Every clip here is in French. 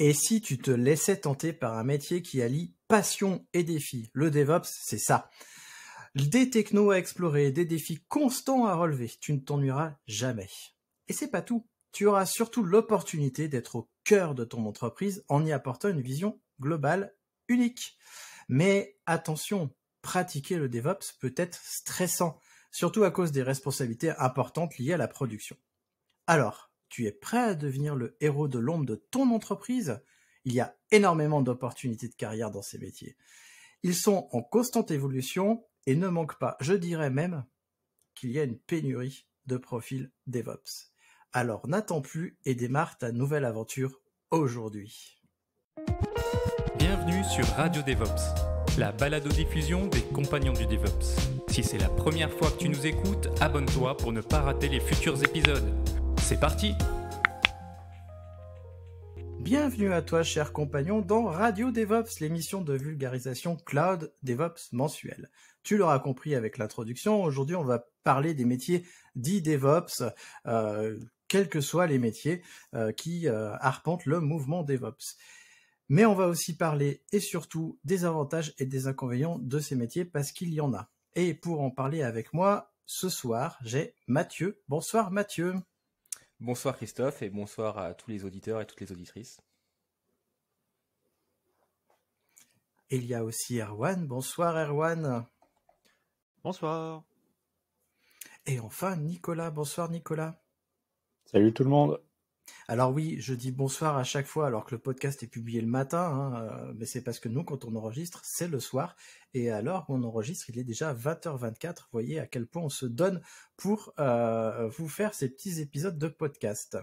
Et si tu te laissais tenter par un métier qui allie passion et défi Le DevOps, c'est ça. Des technos à explorer, des défis constants à relever, tu ne t'ennuieras jamais. Et c'est pas tout. Tu auras surtout l'opportunité d'être au cœur de ton entreprise en y apportant une vision globale unique. Mais attention, pratiquer le DevOps peut être stressant, surtout à cause des responsabilités importantes liées à la production. Alors, tu es prêt à devenir le héros de l'ombre de ton entreprise, il y a énormément d'opportunités de carrière dans ces métiers. Ils sont en constante évolution et ne manquent pas, je dirais même, qu'il y a une pénurie de profils DevOps. Alors n'attends plus et démarre ta nouvelle aventure aujourd'hui. Bienvenue sur Radio DevOps, la balado-diffusion des compagnons du DevOps. Si c'est la première fois que tu nous écoutes, abonne-toi pour ne pas rater les futurs épisodes. C'est parti Bienvenue à toi, cher compagnon, dans Radio DevOps, l'émission de vulgarisation cloud DevOps mensuelle. Tu l'auras compris avec l'introduction, aujourd'hui on va parler des métiers dits DevOps, euh, quels que soient les métiers euh, qui euh, arpentent le mouvement DevOps. Mais on va aussi parler et surtout des avantages et des inconvénients de ces métiers parce qu'il y en a. Et pour en parler avec moi, ce soir, j'ai Mathieu. Bonsoir Mathieu. Bonsoir Christophe et bonsoir à tous les auditeurs et toutes les auditrices. Il y a aussi Erwan. Bonsoir Erwan. Bonsoir. Et enfin Nicolas. Bonsoir Nicolas. Salut tout le monde. Alors oui, je dis bonsoir à chaque fois alors que le podcast est publié le matin, hein, euh, mais c'est parce que nous, quand on enregistre, c'est le soir. Et alors on enregistre, il est déjà 20h24. Vous voyez à quel point on se donne pour euh, vous faire ces petits épisodes de podcast.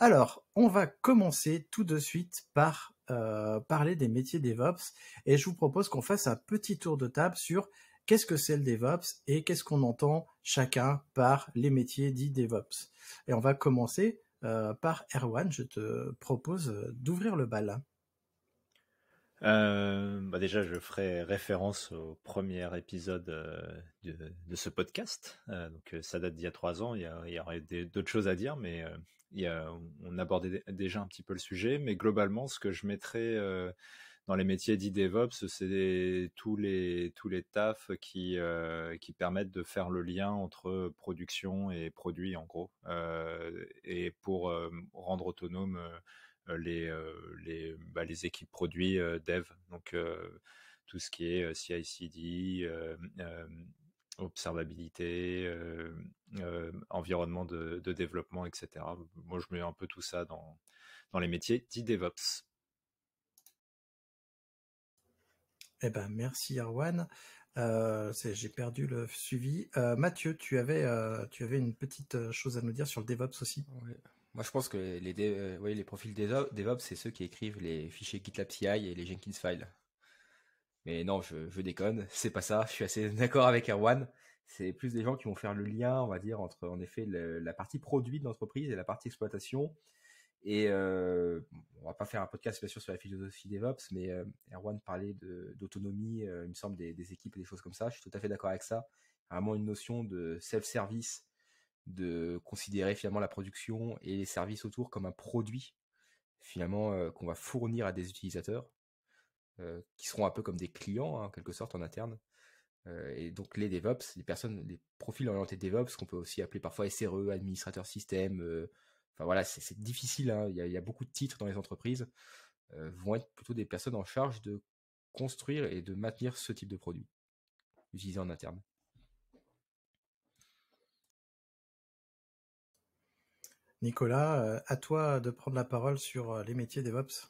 Alors, on va commencer tout de suite par euh, parler des métiers DevOps. Et je vous propose qu'on fasse un petit tour de table sur qu'est-ce que c'est le DevOps et qu'est-ce qu'on entend chacun par les métiers dits DevOps. Et on va commencer euh, par Erwan, je te propose euh, d'ouvrir le bal. Euh, bah déjà, je ferai référence au premier épisode de, ce podcast. donc, ça date d'il y a trois ans. Il y, aurait d'autres choses à dire, mais on abordait déjà un petit peu le sujet. Mais globalement, ce que je mettrais dans les métiers dits DevOps, c'est tous les, tous les tafs qui, euh, qui permettent de faire le lien entre production et produit, en gros, euh, et pour euh, rendre autonome les, les, bah, les équipes produits dev. Donc, tout ce qui est CI/CD, observabilité, environnement de, développement, etc. Moi, je mets un peu tout ça dans, dans les métiers dits DevOps. Eh ben, merci Erwan. Euh, j'ai perdu le suivi. Euh, Mathieu, tu avais, euh, tu avais une petite chose à nous dire sur le DevOps aussi. Moi, je pense que les, les profils DevOps, c'est ceux qui écrivent les fichiers GitLab CI et les Jenkins files. Mais non, je, je déconne, c'est pas ça. Je suis assez d'accord avec Erwan. C'est plus des gens qui vont faire le lien, on va dire, entre en effet la partie produit de l'entreprise et la partie exploitation. Et on euh, on va pas faire un podcast bien sûr sur la philosophie DevOps, mais euh, Erwan parlait d'autonomie, euh, il me semble, des, équipes et des choses comme ça. Je suis tout à fait d'accord avec ça. Vraiment une notion de self-service, de considérer finalement la production et les services autour comme un produit finalement qu'on va fournir à des utilisateurs qui seront un peu comme des clients hein, en quelque sorte en interne. et donc les DevOps, les personnes, les profils orientés DevOps qu'on peut aussi appeler parfois SRE, administrateur système voilà, c'est difficile. Hein. Il, y a, beaucoup de titres dans les entreprises euh, vont être plutôt des personnes en charge de construire et de maintenir ce type de produit utilisé en interne. Nicolas, euh, à toi de prendre la parole sur euh, les métiers DevOps.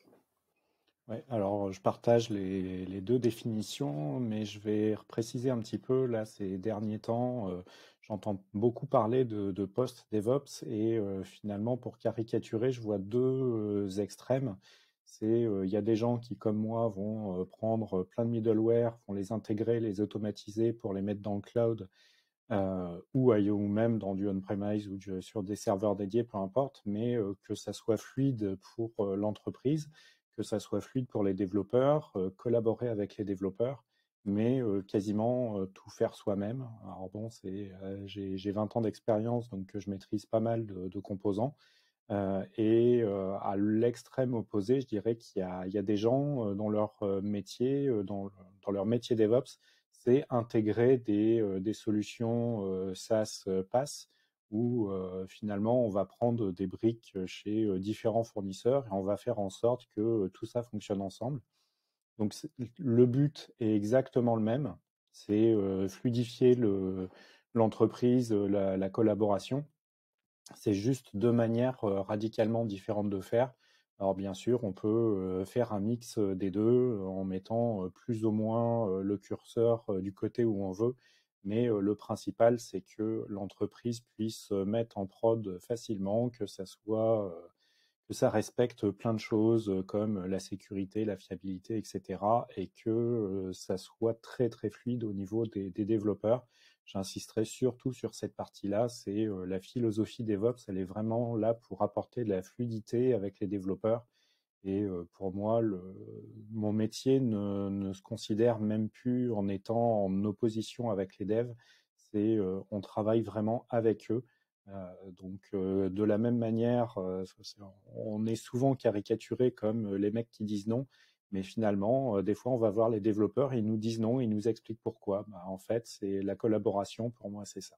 Ouais, alors je partage les, deux définitions, mais je vais préciser un petit peu, là ces derniers temps, euh, j'entends beaucoup parler de, post DevOps et euh, finalement pour caricaturer, je vois deux euh, extrêmes. C'est il y a des gens qui, comme moi, vont prendre plein de middleware, vont les intégrer, les automatiser pour les mettre dans le cloud ou ailleurs ou même dans du on-premise ou sur des serveurs dédiés, peu importe, mais que ça soit fluide pour l'entreprise que ça soit fluide pour les développeurs, collaborer avec les développeurs, mais quasiment tout faire soi-même. Alors bon, c'est j'ai 20 ans d'expérience, donc je maîtrise pas mal de, composants. et à l'extrême opposé, je dirais qu'il y, a, des gens dans leur métier, dans, leur métier DevOps, c'est intégrer des, des solutions SaaS PaaS où finalement on va prendre des briques chez différents fournisseurs et on va faire en sorte que tout ça fonctionne ensemble. Donc le but est exactement le même, c'est fluidifier l'entreprise, la, la, collaboration. C'est juste deux manières radicalement différentes de faire. Alors bien sûr, on peut faire un mix des deux en mettant plus ou moins le curseur du côté où on veut mais euh, le principal, c'est que l'entreprise puisse euh, mettre en prod facilement, que ça euh, que ça respecte plein de choses comme la sécurité, la fiabilité, etc. et que ça soit très très fluide au niveau des, des développeurs. J'insisterai surtout sur cette partie-là. C'est la philosophie DevOps, elle est vraiment là pour apporter de la fluidité avec les développeurs et euh, pour moi, mon métier ne, se considère même plus en étant en opposition avec les devs. C'est euh, on travaille vraiment avec eux. Euh, donc de la même manière, on est souvent caricaturé comme les mecs qui disent non. Mais finalement, des fois, on va voir les développeurs, ils nous disent non, ils nous expliquent pourquoi. Bah, en fait, c'est la collaboration. Pour moi, c'est ça.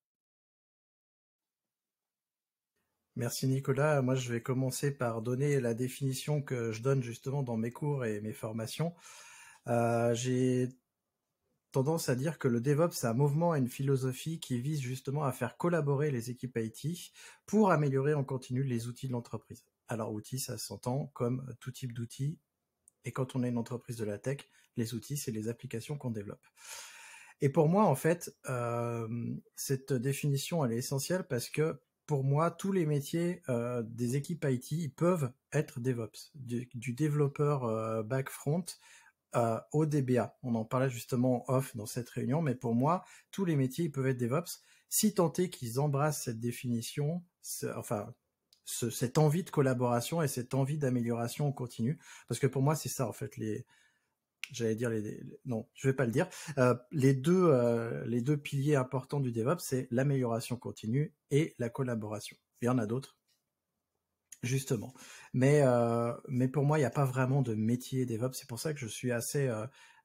Merci Nicolas. Moi, je vais commencer par donner la définition que je donne justement dans mes cours et mes formations. Euh, j'ai tendance à dire que le DevOps, c'est un mouvement et une philosophie qui vise justement à faire collaborer les équipes IT pour améliorer en continu les outils de l'entreprise. Alors, outils, ça s'entend comme tout type d'outils. Et quand on est une entreprise de la tech, les outils, c'est les applications qu'on développe. Et pour moi, en fait, euh, cette définition, elle est essentielle parce que pour moi, tous les métiers euh, des équipes IT peuvent être DevOps, du, développeur euh, back-front euh, au DBA. On en parlait justement off dans cette réunion, mais pour moi, tous les métiers peuvent être DevOps, si tant est qu'ils embrassent cette définition, enfin cette envie de collaboration et cette envie d'amélioration continue, parce que pour moi, c'est ça en fait les j'allais dire les, non, je vais pas le dire. Euh, les deux euh, les deux piliers importants du DevOps, c'est l'amélioration continue et la collaboration. Il y en a d'autres, justement. Mais euh, mais pour moi, il n'y a pas vraiment de métier DevOps. C'est pour ça que je suis assez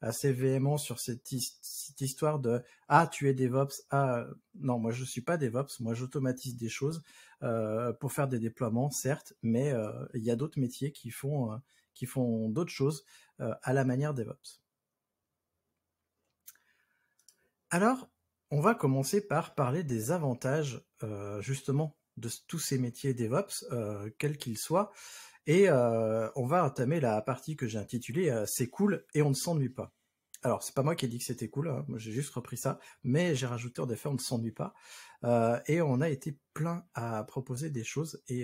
assez véhément sur cette, cette, histoire de ah tu es DevOps ah non moi je suis pas DevOps moi j'automatise des choses pour faire des déploiements certes mais il y a d'autres métiers qui font qui font d'autres choses euh, à la manière DevOps. Alors, on va commencer par parler des avantages euh, justement de tous ces métiers DevOps, euh, quels qu'ils soient. Et on va entamer la partie que j'ai intitulée C'est cool et on ne s'ennuie pas. Alors, c'est pas moi qui ai dit que c'était cool, hein, moi j'ai juste repris ça, mais j'ai rajouté en effet on ne s'ennuie pas. et on a été plein à proposer des choses. Et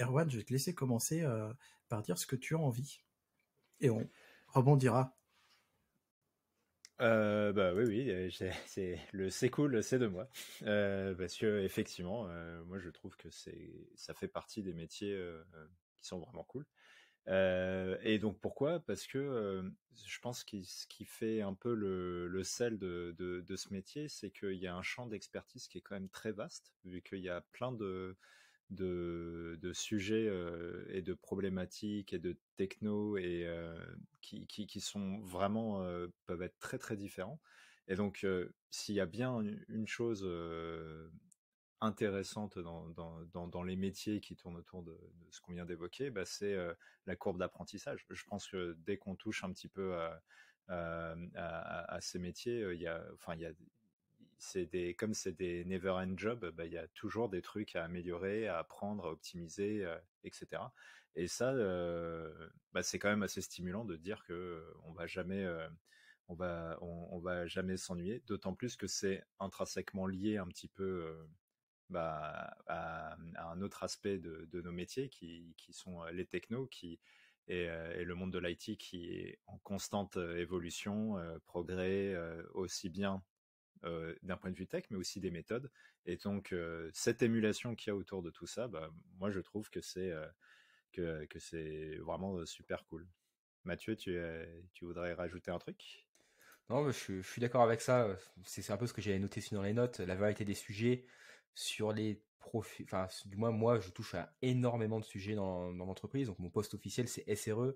Erwan, je vais te laisser commencer par dire ce que tu as envie. Et on rebondira. Euh, bah oui, oui, euh, c'est le c'est cool, c'est de moi. Euh, parce que effectivement, moi je trouve que c'est ça fait partie des métiers qui sont vraiment cool. et donc pourquoi Parce que je pense que ce qui fait un peu le, sel de, de, ce métier, c'est qu'il y a un champ d'expertise qui est quand même très vaste, vu qu'il y a plein de de, sujets et de problématiques et de techno et qui, sont vraiment peuvent être très très différents. Et donc s'il y a bien une chose intéressante dans, les métiers qui tournent autour de, ce qu'on vient d'évoquer, bah, c'est la courbe d'apprentissage. Je pense que dès qu'on touche un petit peu à, à ces métiers, il y a enfin il y a c'est des, comme c'est des never-end jobs, bah, il y a toujours des trucs à améliorer, à apprendre, à optimiser, euh, etc. Et ça, euh, bah, c'est quand même assez stimulant de dire que on va jamais, euh, on va, on, va jamais s'ennuyer. D'autant plus que c'est intrinsèquement lié un petit peu bah, à, un autre aspect de, nos métiers qui, sont les technos, qui et, et, le monde de l'IT qui est en constante évolution, progrès aussi bien euh, d'un point de vue tech, mais aussi des méthodes. Et donc, euh, cette émulation qu'il y a autour de tout ça, bah, moi, je trouve que c'est euh, que, c'est vraiment super cool. Mathieu, tu, voudrais rajouter un truc Non, bah, je, suis d'accord avec ça. C'est un peu ce que j'avais noté dans les notes, la variété des sujets sur les profils. Enfin, du moins, moi, je touche à énormément de sujets dans, dans l'entreprise. Donc, mon poste officiel, c'est SRE,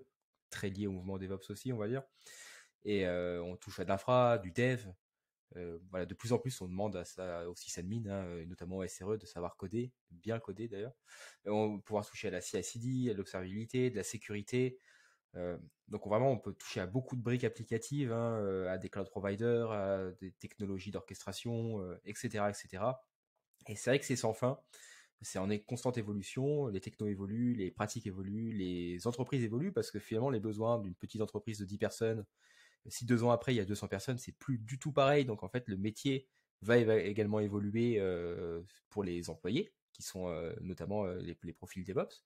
très lié au mouvement DevOps aussi, on va dire. Et on touche à de l'infra, du dev, euh, voilà, de plus en plus, on demande à ça aussi aux hein, euh, notamment au SRE, de savoir coder, bien coder d'ailleurs, on pouvoir toucher à la ci à l'observabilité, de la sécurité. Euh, donc vraiment, on peut toucher à beaucoup de briques applicatives, hein, à des cloud providers, à des technologies d'orchestration, etc., etc. Et c'est vrai que c'est sans fin. C'est en constante évolution. Les technos évoluent, les pratiques évoluent, les entreprises évoluent parce que finalement, les besoins d'une petite entreprise de 10 personnes si deux ans après, il y a 200 personnes, c'est plus du tout pareil. Donc en fait, le métier va, également évoluer pour les employés, qui sont notamment les, profils DevOps.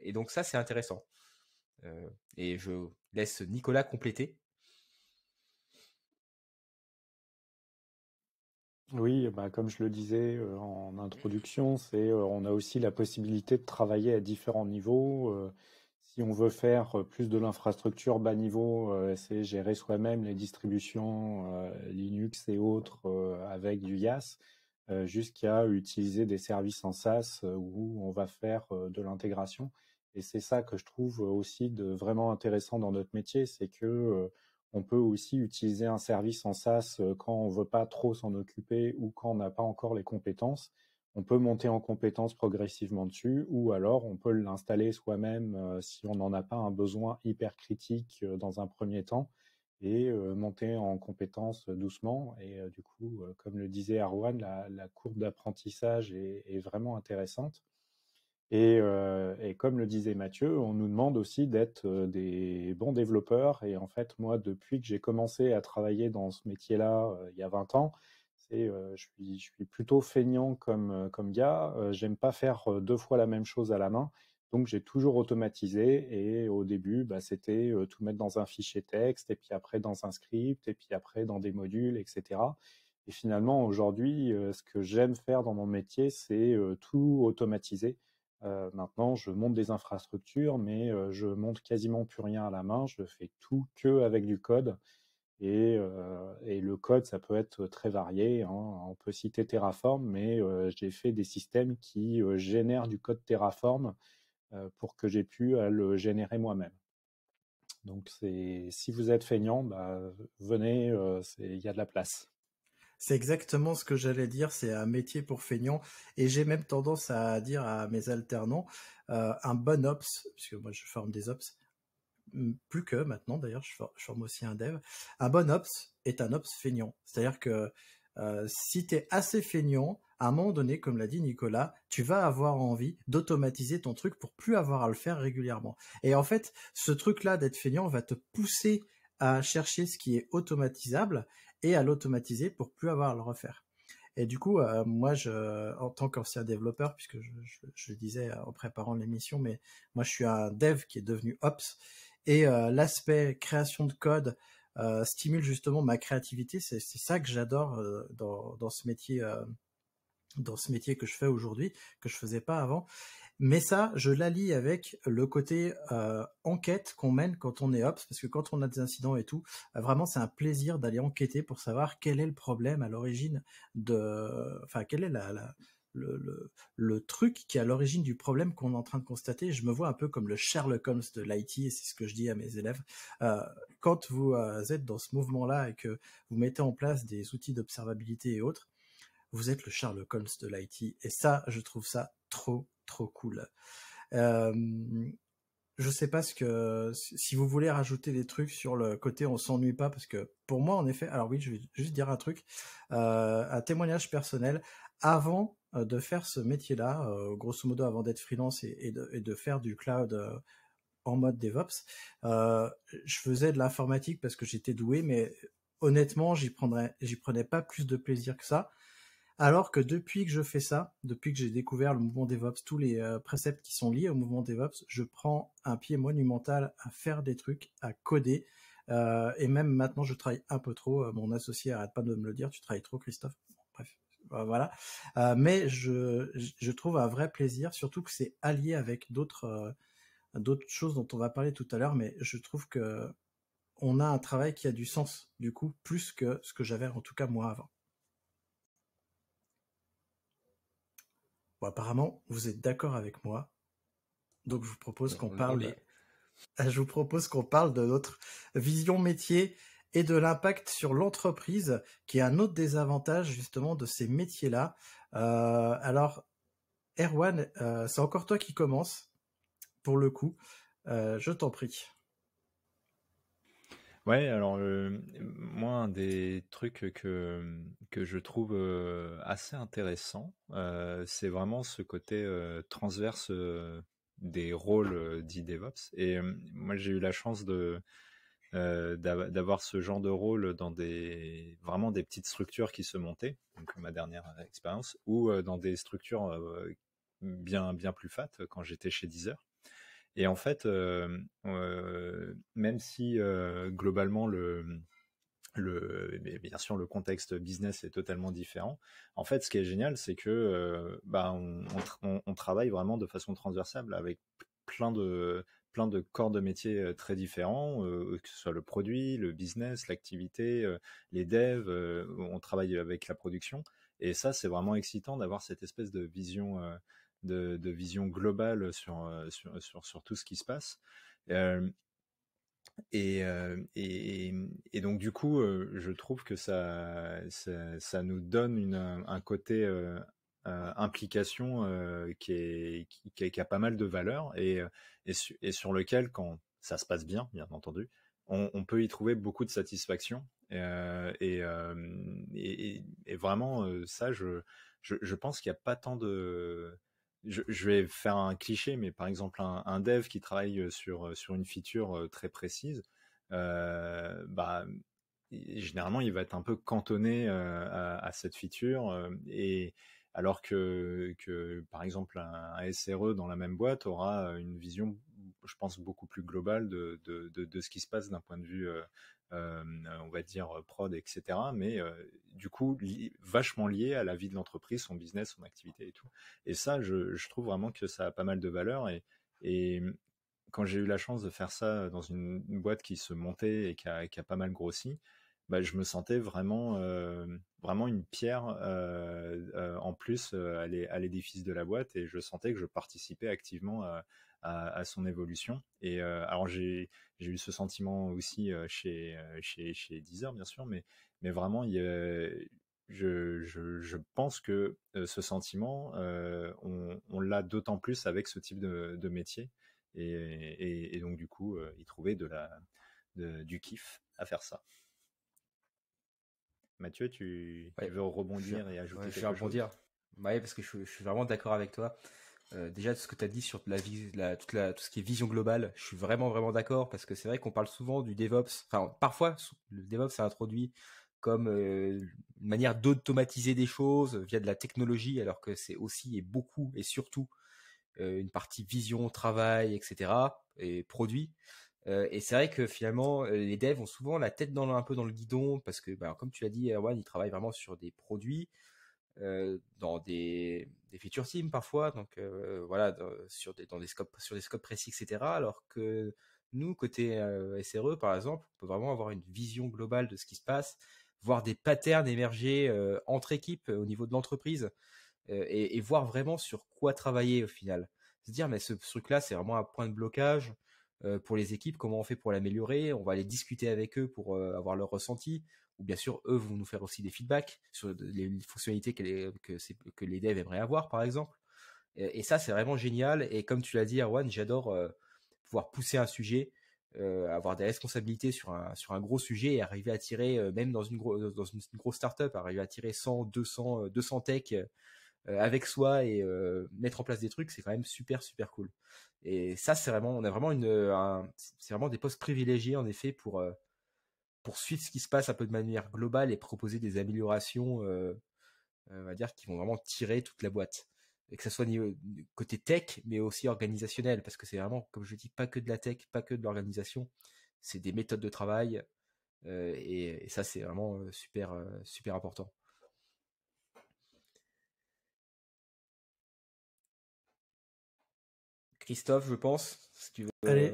et donc ça, c'est intéressant. et je laisse Nicolas compléter. Oui, bah comme je le disais en introduction, c'est on a aussi la possibilité de travailler à différents niveaux si on veut faire euh, plus de l'infrastructure bas niveau, euh, c'est gérer soi-même les distributions euh, Linux et autres avec du IaaS, jusqu'à utiliser des services en SaaS où on va faire de l'intégration. Et c'est ça que je trouve aussi de vraiment intéressant dans notre métier, c'est que on peut aussi utiliser un service en SaaS quand on ne veut pas trop s'en occuper ou quand on n'a pas encore les compétences on peut monter en compétence progressivement dessus, ou alors on peut l'installer soi-même euh, si on n'en a pas un besoin hyper critique euh, dans un premier temps, et euh, monter en compétences doucement. Et du coup, comme le disait Arwan, la, courbe d'apprentissage est, vraiment intéressante. Et, comme le disait Mathieu, on nous demande aussi d'être des bons développeurs. Et en fait, moi, depuis que j'ai commencé à travailler dans ce métier-là, il y a 20 ans, je suis, plutôt feignant comme, comme gars, j'aime pas faire deux fois la même chose à la main. Donc j'ai toujours automatisé et au début, bah, c'était tout mettre dans un fichier texte et puis après dans un script et puis après dans des modules, etc. Et finalement, aujourd'hui, ce que j'aime faire dans mon métier, c'est tout automatiser. maintenant, je monte des infrastructures, mais je monte quasiment plus rien à la main. Je fais tout que avec du code. Euh, et, le code, ça peut être très varié. Hein. On peut citer Terraform, mais euh, j'ai fait des systèmes qui euh, génèrent du code Terraform pour que j'ai pu le générer moi-même. Donc, si vous êtes feignant, bah, venez, il y a de la place. C'est exactement ce que j'allais dire, c'est un métier pour feignant, Et j'ai même tendance à dire à mes alternants, un bon ops, puisque moi je forme des ops, plus que maintenant d'ailleurs, je, forme aussi un dev, un bon ops est un ops feignant. C'est-à-dire que euh, si tu es assez feignant, à un moment donné, comme l'a dit Nicolas, tu vas avoir envie d'automatiser ton truc pour plus avoir à le faire régulièrement. Et en fait, ce truc-là d'être feignant va te pousser à chercher ce qui est automatisable et à l'automatiser pour plus avoir à le refaire. Et du coup, euh, moi, en tant qu'ancien développeur, puisque je, je, le disais euh, en préparant l'émission, mais moi, je suis un dev qui est devenu ops. Et euh, l'aspect création de code euh, stimule justement ma créativité. C'est ça que j'adore euh, dans, ce métier. dans ce métier que je fais aujourd'hui, que je faisais pas avant. Mais ça, je l'allie avec le côté enquête qu'on mène quand on est ops, parce que quand on a des incidents et tout, vraiment c'est un plaisir d'aller enquêter pour savoir quel est le problème à l'origine de, enfin quelle est la, le, le, truc qui est à l'origine du problème qu'on est en train de constater. Je me vois un peu comme le Sherlock Holmes de l'IT, et c'est ce que je dis à mes élèves. Euh, quand vous euh, êtes dans ce mouvement-là et que vous mettez en place des outils d'observabilité et autres, vous êtes le Sherlock Holmes de l'IT. Et ça, je trouve ça trop, trop cool. Euh, je sais pas ce que si vous voulez rajouter des trucs sur le côté on s'ennuie pas parce que pour moi en effet alors oui je vais juste dire un truc euh, un témoignage personnel avant euh, de faire ce métier-là, euh, grosso modo avant d'être freelance et, de, faire du cloud euh, en mode DevOps. je faisais de l'informatique parce que j'étais doué, mais honnêtement, j'y prendrais, j'y prenais pas plus de plaisir que ça. Alors que depuis que je fais ça, depuis que j'ai découvert le mouvement DevOps, tous les préceptes qui sont liés au mouvement DevOps, je prends un pied monumental à faire des trucs, à coder. et même maintenant, je travaille un peu trop. Mon associé arrête pas de me le dire. Tu travailles trop, Christophe. Bah, voilà. Euh, mais je, je trouve un vrai plaisir, surtout que c'est allié avec euh, d'autres choses dont on va parler tout à l'heure. Mais je trouve que on a un travail qui a du sens, du coup, plus que ce que j'avais en tout cas moi avant. apparemment, vous êtes d'accord avec moi. Donc, je vous propose bah, qu'on parle. Je vous propose qu'on parle de notre vision métier et de l'impact sur l'entreprise, qui est un autre désavantage justement de ces métiers-là. Euh, alors, Erwan, euh, c'est encore toi qui commence, pour le coup. Euh, je t'en prie. Ouais, alors moi, un des trucs que, que je trouve assez intéressant, c'est vraiment ce côté transverse des rôles dits DevOps. Et moi, j'ai eu la chance de, euh, d'avoir ce genre de rôle dans des vraiment des petites structures qui se montaient, donc ma dernière euh, expérience, ou euh, dans des structures bien bien plus fat quand j'étais chez Deezer. Et en fait, même si globalement le le, bien sûr, le contexte business est totalement différent. En fait, ce qui est génial, c'est que bah, on, on, on travaille vraiment de façon transversale avec plein de de corps de métier très différents, que ce soit le produit, le business, l'activité, les devs, on travaille avec la production. Et ça, c'est vraiment excitant d'avoir cette espèce de vision, de, vision globale sur, sur, tout ce qui se passe. Et, et, donc du coup, je trouve que ça, ça, nous donne un côté euh, implication euh, qui, est, a pas mal de valeur et, euh, et, sur lequel, quand ça se passe bien, bien entendu, on, peut y trouver beaucoup de satisfaction. Et, vraiment, ça, je, je, pense qu'il n'y a pas tant de... Je, vais faire un cliché, mais par exemple, un, dev qui travaille sur, sur une feature très précise, bah, généralement, il va être un peu cantonné à, cette feature et, alors que, par exemple un, SRE dans la même boîte aura une vision, je pense, beaucoup plus globale de, ce qui se passe d'un point de vue, on va dire, prod, etc. Mais du coup, vachement lié à la vie de l'entreprise, son business, son activité et tout. Et ça, je, trouve vraiment que ça a pas mal de valeur. Et, quand j'ai eu la chance de faire ça dans une, boîte qui se montait et qui a pas mal grossi, bah, je me sentais vraiment, euh, vraiment une pierre euh, euh, en plus à l'édifice de la boîte et je sentais que je participais activement à, son évolution. Et alors j'ai eu ce sentiment aussi chez, chez, chez Deezer, bien sûr, mais, mais vraiment, je, pense que ce sentiment, on, l'a d'autant plus avec ce type de, métier. Et, donc, du coup, il y du kiff à faire ça. Mathieu, tu, veux rebondir et ajouter Je rebondir. Oui, parce que je, suis vraiment d'accord avec toi. Euh, déjà déjà, ce que tu as dit sur la, la, toute la, tout ce qui est vision globale, je suis vraiment, vraiment d'accord parce que c'est vrai qu'on parle souvent du DevOps. Enfin, parfois, le DevOps est introduit comme euh, une manière d'automatiser des choses via de la technologie, alors que c'est aussi et beaucoup et surtout euh, une partie vision, travail, etc. et produit. Euh, et c'est vrai que finalement, euh, les devs ont souvent la tête un peu dans le guidon parce que, bah, comme tu l'as dit, Erwan, ils travaillent vraiment sur des produits, euh, dans des, des feature teams parfois, donc voilà, sur des scopes précis, etc. Alors que nous, côté SRE par exemple, on peut vraiment avoir une vision globale de ce qui se passe, voir des patterns émerger entre équipes au niveau de l'entreprise et, voir vraiment sur quoi travailler au final. Se dire mais ce truc-là, c'est vraiment un point de blocage. Euh, pour les équipes, comment on fait pour l'améliorer, on va aller discuter avec eux pour euh, avoir leur ressenti, ou bien sûr eux vont nous faire aussi des feedbacks sur les fonctionnalités que les, que, les devs aimeraient avoir par exemple. Et, ça c'est vraiment génial, et comme tu l'as dit Erwan, j'adore euh, pouvoir pousser un sujet, avoir des responsabilités sur un sur un gros sujet et arriver à tirer même dans une grosse dans une, une grosse startup arriver à tirer 100 200 200 tech euh, avec soi et euh, mettre en place des trucs, c'est quand même super super cool. Et ça, c'est vraiment, on a vraiment une, c'est vraiment des postes privilégiés en effet pour euh, pour suivre ce qui se passe un peu de manière globale et proposer des améliorations, on va dire, qui vont vraiment tirer toute la boîte et que ça soit niveau, côté tech, mais aussi organisationnel, parce que c'est vraiment, comme je dis, pas que de la tech, pas que de l'organisation, c'est des méthodes de travail, et, ça c'est vraiment super, super important. Christophe, je pense. Si tu veux. Allez,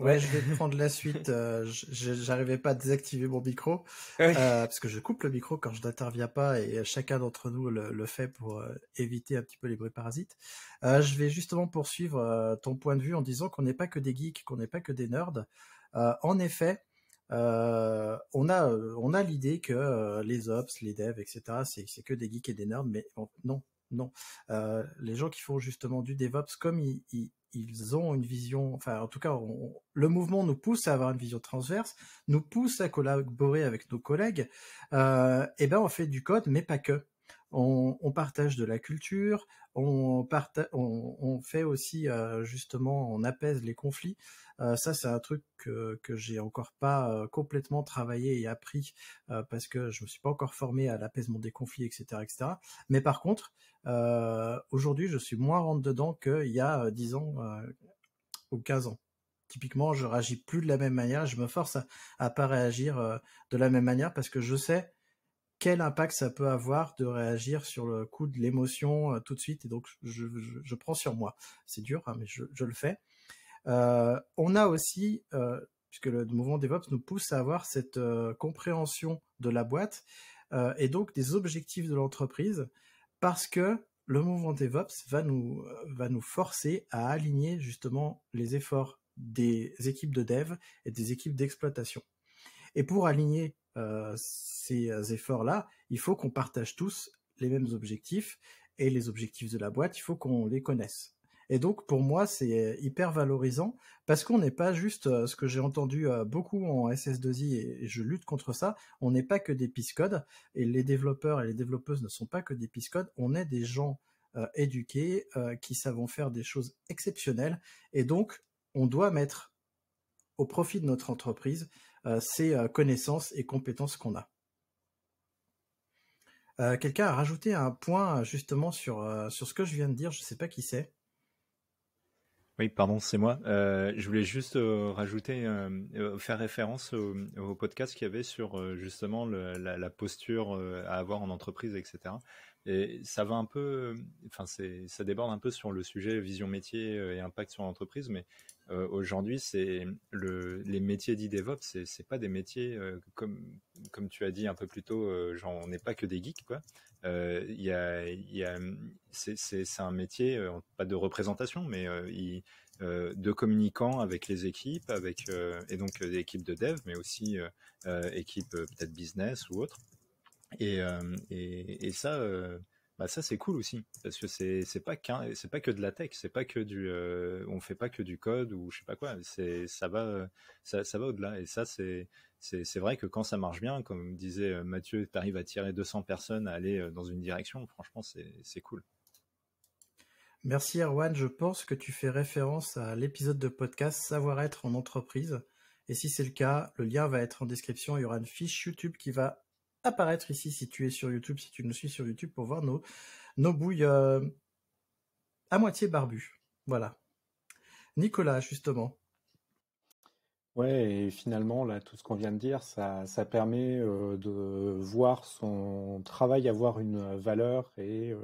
ouais, je vais prendre la suite. Euh, j'arrivais pas à désactiver mon micro euh, parce que je coupe le micro quand je n'interviens pas et euh, chacun d'entre nous le, fait pour éviter un petit peu les bruits parasites. je vais justement poursuivre ton point de vue en disant qu'on n'est pas que des geeks, qu'on n'est pas que des nerds. en effet, on a, on a l'idée que les ops, les devs, etc., c'est que des geeks et des nerds, mais non, non. Euh, les gens qui font justement du DevOps, comme ils, ont une vision, enfin en tout cas, le mouvement nous pousse à avoir une vision transverse, nous pousse à collaborer avec nos collègues. Euh, et eh ben on fait du code, mais pas que. On, partage de la culture, on, on, fait aussi euh, justement, on apaise les conflits. Euh, ça, c'est un truc que, que j'ai encore pas euh, complètement travaillé et appris euh, parce que je me suis pas encore formé à l'apaisement des conflits, etc., etc. Mais par contre, aujourd'hui, je suis moins rentre dedans qu'il y a 10 ans ou 15 ans typiquement, je réagis plus de la même manière. Je me force à, ne pas réagir de la même manière parce que je sais quel impact ça peut avoir de réagir sur le coup de l'émotion tout de suite. Et donc, je, prends sur moi. C'est dur, hein, mais je, le fais. Euh, on a aussi, euh, puisque le mouvement DevOps nous pousse à avoir cette euh, compréhension de la boîte et donc des objectifs de l'entreprise, parce que le mouvement DevOps va nous, va nous forcer à aligner justement les efforts des équipes de dev et des équipes d'exploitation. Et pour aligner ces efforts-là, il faut qu'on partage tous les mêmes objectifs et les objectifs de la boîte, il faut qu'on les connaisse. Et donc pour moi, c'est hyper valorisant parce qu'on n'est pas juste euh, ce que j'ai entendu euh, beaucoup en SS2I et je lutte contre ça. On n'est pas que des piscodes et les développeurs et les développeuses ne sont pas que des piscodes. On est des gens euh, éduqués qui savent faire des choses exceptionnelles et donc on doit mettre au profit de notre entreprise ces connaissances et compétences qu'on a. Quelqu'un a rajouté un point justement sur, sur ce que je viens de dire, je ne sais pas qui c'est. Oui, pardon, c'est moi. Euh, je voulais juste euh, rajouter, euh, euh, faire référence au, podcast qu'il y avait sur justement le, la, la, posture à avoir en entreprise, etc. Et ça va un peu, enfin, ça déborde un peu sur le sujet vision métier et impact sur l'entreprise, mais euh, aujourd'hui, c'est le, les métiers dits DevOps, c'est c'est pas des métiers euh, comme comme tu as dit un peu plus tôt, euh, genre on n'est pas que des geeks quoi. Il y a y a c'est un métier pas de représentation, mais il, de communicant avec les équipes, avec et donc des équipes de dev, mais aussi équipes peut-être business ou autre. Et et, et ça bah, ça c'est cool aussi parce que c'est c'est pas qu'un c'est pas que de la tech c'est pas que du euh, on fait pas que du code ou je sais pas quoi c'est ça va ça, va au-delà et ça c'est c'est vrai que quand ça marche bien comme disait euh, Mathieu tu arrives à tirer 200 personnes à aller euh, dans une direction franchement c'est cool Merci Erwan, je pense que tu fais référence à l'épisode de podcast Savoir être en entreprise et si c'est le cas, le lien va être en description, il y aura une fiche YouTube qui va apparaître ici si tu es sur YouTube, si tu nous suis sur YouTube pour voir nos, nos bouilles euh, à moitié barbues. Voilà. Nicolas, justement. Ouais, et finalement, là, tout ce qu'on vient de dire, ça, ça permet euh, de voir son travail avoir une valeur et euh,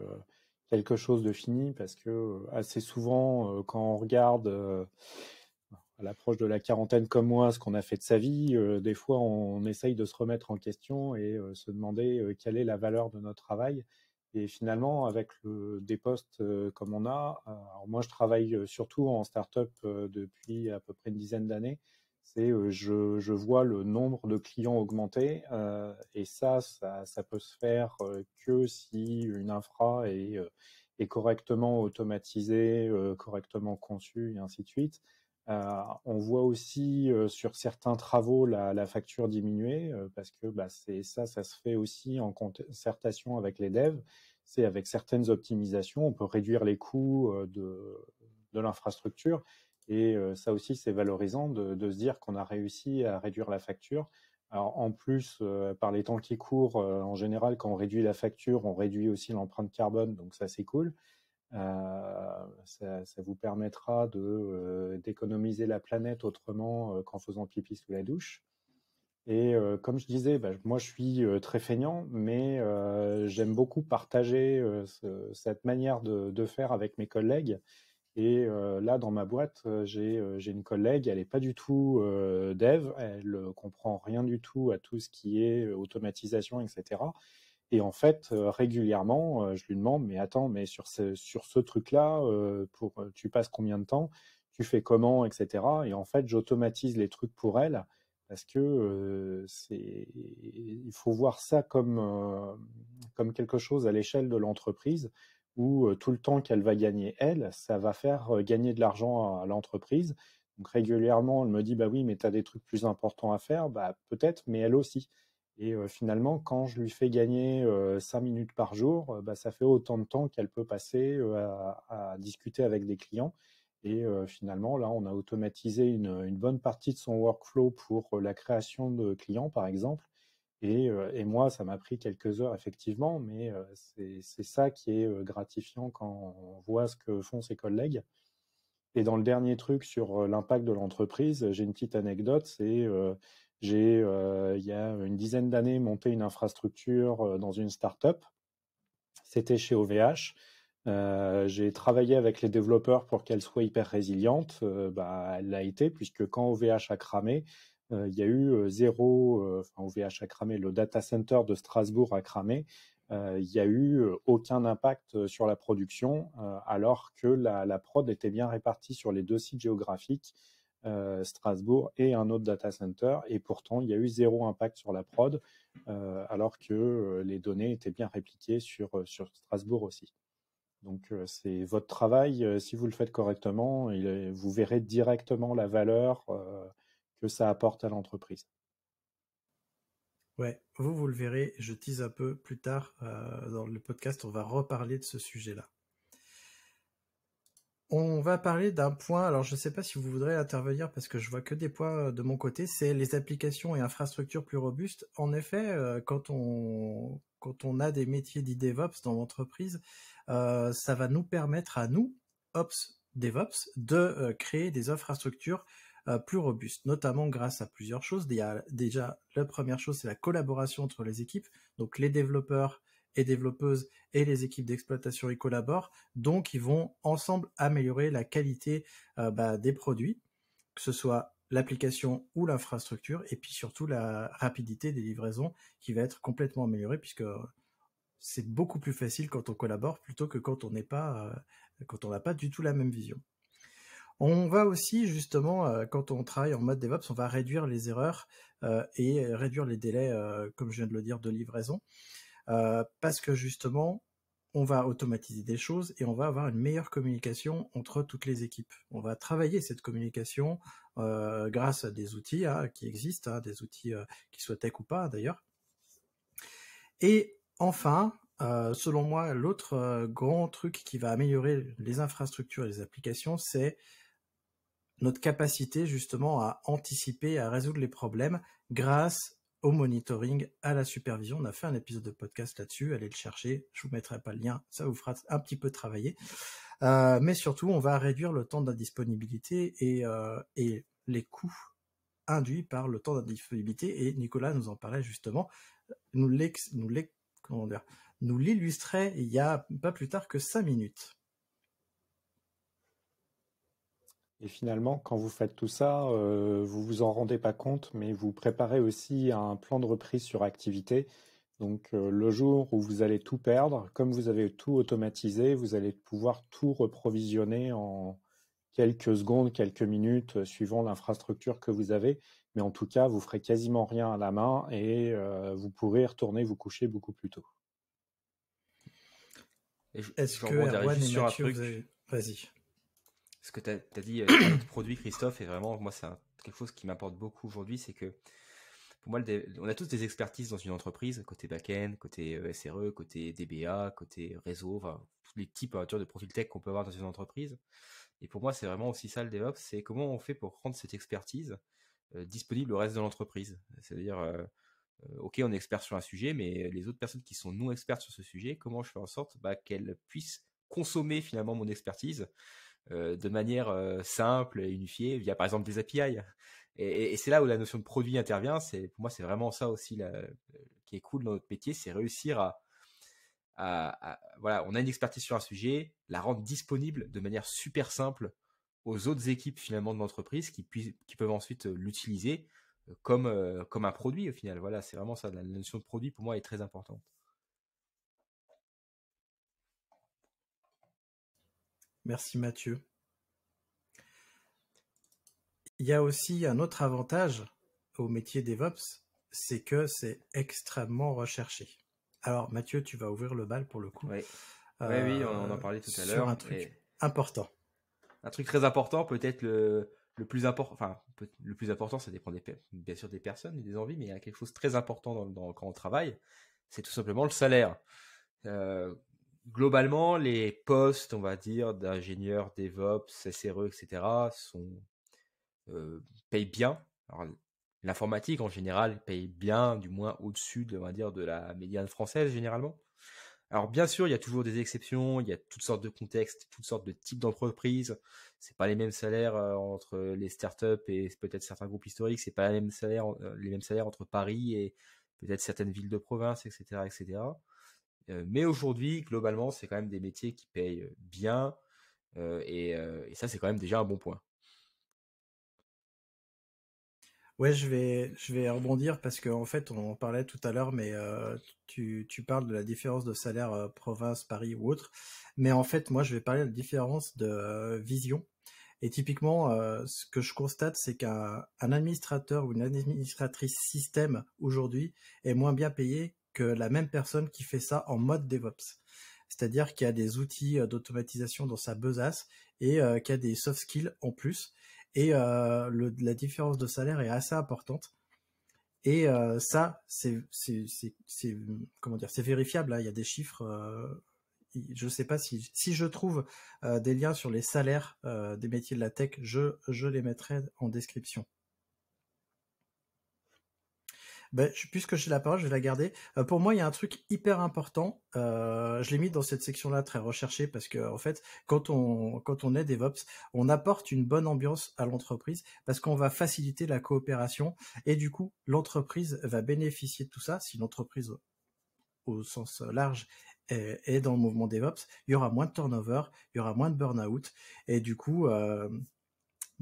quelque chose de fini, parce que assez souvent, quand on regarde à l'approche de la quarantaine comme moi, ce qu'on a fait de sa vie, euh, des fois on essaye de se remettre en question et euh, se demander euh, quelle est la valeur de notre travail. Et finalement, avec des postes comme on a, moi je travaille surtout en start-up depuis à peu près une dizaine d'années, c'est je, vois le nombre de clients augmenter et ça, ça, peut se faire que si une infra est correctement automatisée, correctement conçue et ainsi de suite. Euh, on voit aussi euh, sur certains travaux la, facture diminuer euh, parce que bah, c'est ça, ça se fait aussi en concertation avec les devs. C'est avec certaines optimisations, on peut réduire les coûts de, l'infrastructure et ça aussi, c'est valorisant de, se dire qu'on a réussi à réduire la facture. en plus, par les temps qui courent, en général, quand on réduit la facture, on réduit aussi l'empreinte carbone, donc ça, c'est cool. Euh, ça, vous permettra de euh, d'économiser la planète autrement euh, qu'en faisant pipi sous la douche. Et comme je disais, bah, moi je suis très feignant, mais j'aime beaucoup partager cette manière de, de, faire avec mes collègues. Et là, dans ma boîte, j'ai une collègue, elle n'est pas du tout dev, elle comprend rien du tout à tout ce qui est automatisation, etc. Et en fait, euh, régulièrement, euh, je lui demande, mais attends, mais sur ce, sur ce truc-là, euh, pour tu passes combien de temps Tu fais comment Etc. Et en fait, j'automatise les trucs pour elle parce que c'est il faut voir ça comme comme quelque chose à l'échelle de l'entreprise où tout le temps qu'elle va gagner elle, ça va faire gagner de l'argent à, à l'entreprise. Donc régulièrement, elle me dit bah oui, mais tu as des trucs plus importants à faire, bah peut-être, mais elle aussi. Et finalement, quand je lui fais gagner 5 minutes par jour, bah, ça fait autant de temps qu'elle peut passer à, discuter avec des clients. Et finalement, là, on a automatisé une, bonne partie de son workflow pour la création de clients, par exemple. Et, moi, ça m'a pris quelques heures, effectivement, mais c'est ça qui est gratifiant quand on voit ce que font ses collègues. Et dans le dernier truc sur l'impact de l'entreprise, j'ai une petite anecdote, c'est j'ai, euh, il y a une dizaine d'années, monté une infrastructure euh, dans une start-up. C'était chez OVH. Euh, j'ai travaillé avec les développeurs pour qu'elle soit hyper résiliente. bah, elle l'a été, puisque quand OVH a cramé, il y a eu zéro, enfin OVH a cramé, le data center de Strasbourg a cramé, il n'y a eu aucun impact sur la production, alors que la prod était bien répartie sur les deux sites géographiques euh, Strasbourg et un autre data center. Et pourtant, il y a eu zéro impact sur la prod, euh, alors que euh, les données étaient bien répliquées sur, Strasbourg aussi. Donc, c'est votre travail. si vous le faites correctement, vous verrez directement la valeur que ça apporte à l'entreprise. Ouais, vous, vous le verrez. Je tease un peu plus tard dans le podcast. On va reparler de ce sujet-là. On va parler d'un point, alors je ne sais pas si vous voudrez intervenir parce que je vois que des points euh, de mon côté, c'est les applications et infrastructures plus robustes. En effet, euh, quand on, quand on a des métiers dits DevOps dans l'entreprise, euh, ça va nous permettre à nous, Ops DevOps, de créer des infrastructures plus robustes, notamment grâce à plusieurs choses. déjà la première chose, c'est la collaboration entre les équipes, donc les développeurs et développeuses et les équipes d'exploitation y collaborent. Donc, ils vont ensemble améliorer la qualité euh, bah, des produits, que ce soit l'application ou l'infrastructure, et puis surtout la rapidité des livraisons qui va être complètement améliorée puisque euh, c'est beaucoup plus facile quand on collabore plutôt que quand on n'est pas, euh, quand on n'a pas du tout la même vision. On va aussi justement, quand on travaille en mode DevOps, on va réduire les erreurs et réduire les délais, comme je viens de le dire, de livraison. Euh, parce que justement, on va automatiser des choses et on va avoir une meilleure communication entre toutes les équipes. On va travailler cette communication euh, grâce à des outils hein, qui existent, hein, des outils euh, qui soient tech ou pas d'ailleurs. Et enfin, selon moi, l'autre grand truc qui va améliorer les infrastructures et les applications, c'est notre capacité justement à anticiper, à résoudre les problèmes grâce au monitoring, à la supervision. On a fait un épisode de podcast là-dessus, allez le chercher, je vous mettrai pas le lien, ça vous fera un petit peu travailler. Euh, mais surtout, on va réduire le temps d'indisponibilité et, euh, et les coûts induits par le temps d'indisponibilité. Et Nicolas nous en parlait justement, nous l'illustrait nous, nous il y a pas plus tard que cinq minutes. Et finalement, quand vous faites tout ça, vous euh, vous vous en rendez pas compte, mais vous préparez aussi un plan de reprise sur activité. Donc euh, le jour où vous allez tout perdre, comme vous avez tout automatisé, vous allez pouvoir tout reprovisionner en quelques secondes, quelques minutes, euh, suivant l'infrastructure que vous avez. Mais en tout cas, vous ferez quasiment rien à la main et vous pourrez retourner vous coucher beaucoup plus tôt. Est-ce que Erwan et Mathieu, vas-y ce que tu as, dit euh, produit, Christophe, et vraiment, moi, c'est quelque chose qui m'importe beaucoup aujourd'hui, c'est que pour moi, on a tous des expertises dans une entreprise, côté back-end, côté euh, SRE, côté DBA, côté réseau, enfin, tous les types hein, de profil tech qu'on peut avoir dans une entreprise. Et pour moi, c'est vraiment aussi ça le DevOps, c'est comment on fait pour rendre cette expertise euh, disponible au reste de l'entreprise. C'est-à-dire, euh, ok, on est expert sur un sujet, mais les autres personnes qui sont non expertes sur ce sujet, comment je fais en sorte bah, qu'elles puissent consommer finalement mon expertise euh, de manière euh, simple et unifiée via par exemple des API. Et, c'est là où la notion de produit intervient. C'est pour moi c'est vraiment ça aussi qui est cool dans notre métier, c'est réussir à, voilà, on a une expertise sur un sujet, la rendre disponible de manière super simple aux autres équipes finalement de l'entreprise qui, qui peuvent ensuite euh, l'utiliser comme, comme un produit au final. Voilà, c'est vraiment ça. La notion de produit pour moi est très importante. Merci Mathieu. Il y a aussi un autre avantage au métier DevOps, c'est que c'est extrêmement recherché. Alors Mathieu, tu vas ouvrir le bal pour le coup. Euh, oui, on en parlait tout à l'heure. Sur un truc important. Un truc très important, peut-être le, plus important, enfin le plus important, ça dépend des, bien sûr des personnes et des envies, mais il y a quelque chose de très important dans, quand on travaille, c'est tout simplement le salaire. Euh, globalement, les postes, on va dire, d'ingénieurs, DevOps, SRE, etc., sont, euh, payent bien. l'informatique, en général, paye bien, du moins au-dessus, de, dire, de la médiane française, généralement. Alors, bien sûr, il y a toujours des exceptions, il y a toutes sortes de contextes, toutes sortes de types d'entreprises. C'est pas les mêmes salaires euh, entre les startups et peut-être certains groupes historiques. C'est pas les mêmes salaires, euh, les mêmes salaires entre Paris et peut-être certaines villes de province, etc., etc mais aujourd'hui, globalement, c'est quand même des métiers qui payent bien. Et, ça, c'est quand même déjà un bon point. Ouais, je vais, je vais rebondir parce qu'en en fait, on en parlait tout à l'heure, mais tu, tu, parles de la différence de salaire province, Paris ou autre. Mais en fait, moi, je vais parler de la différence de vision. Et typiquement, ce que je constate, c'est qu'un administrateur ou une administratrice système aujourd'hui est moins bien payé la même personne qui fait ça en mode DevOps. C'est-à-dire qu'il a des outils euh, d'automatisation dans sa besace et qui euh, qu'il a des soft skills en plus. Et euh, la différence de salaire est assez importante. Et ça, c'est comment dire, c'est vérifiable. Hein. Il y a des chiffres. je ne sais pas si, si je trouve des liens sur les salaires des métiers de la tech, je, je les mettrai en description. Ben, puisque j'ai la parole, je vais la garder. Euh, pour moi, il y a un truc hyper important. Euh, je l'ai mis dans cette section-là très recherchée parce que, en fait, quand on quand on est DevOps, on apporte une bonne ambiance à l'entreprise parce qu'on va faciliter la coopération et du coup, l'entreprise va bénéficier de tout ça. Si l'entreprise au sens large est, dans le mouvement DevOps, il y aura moins de turnover, il y aura moins de burn-out et du coup. Euh,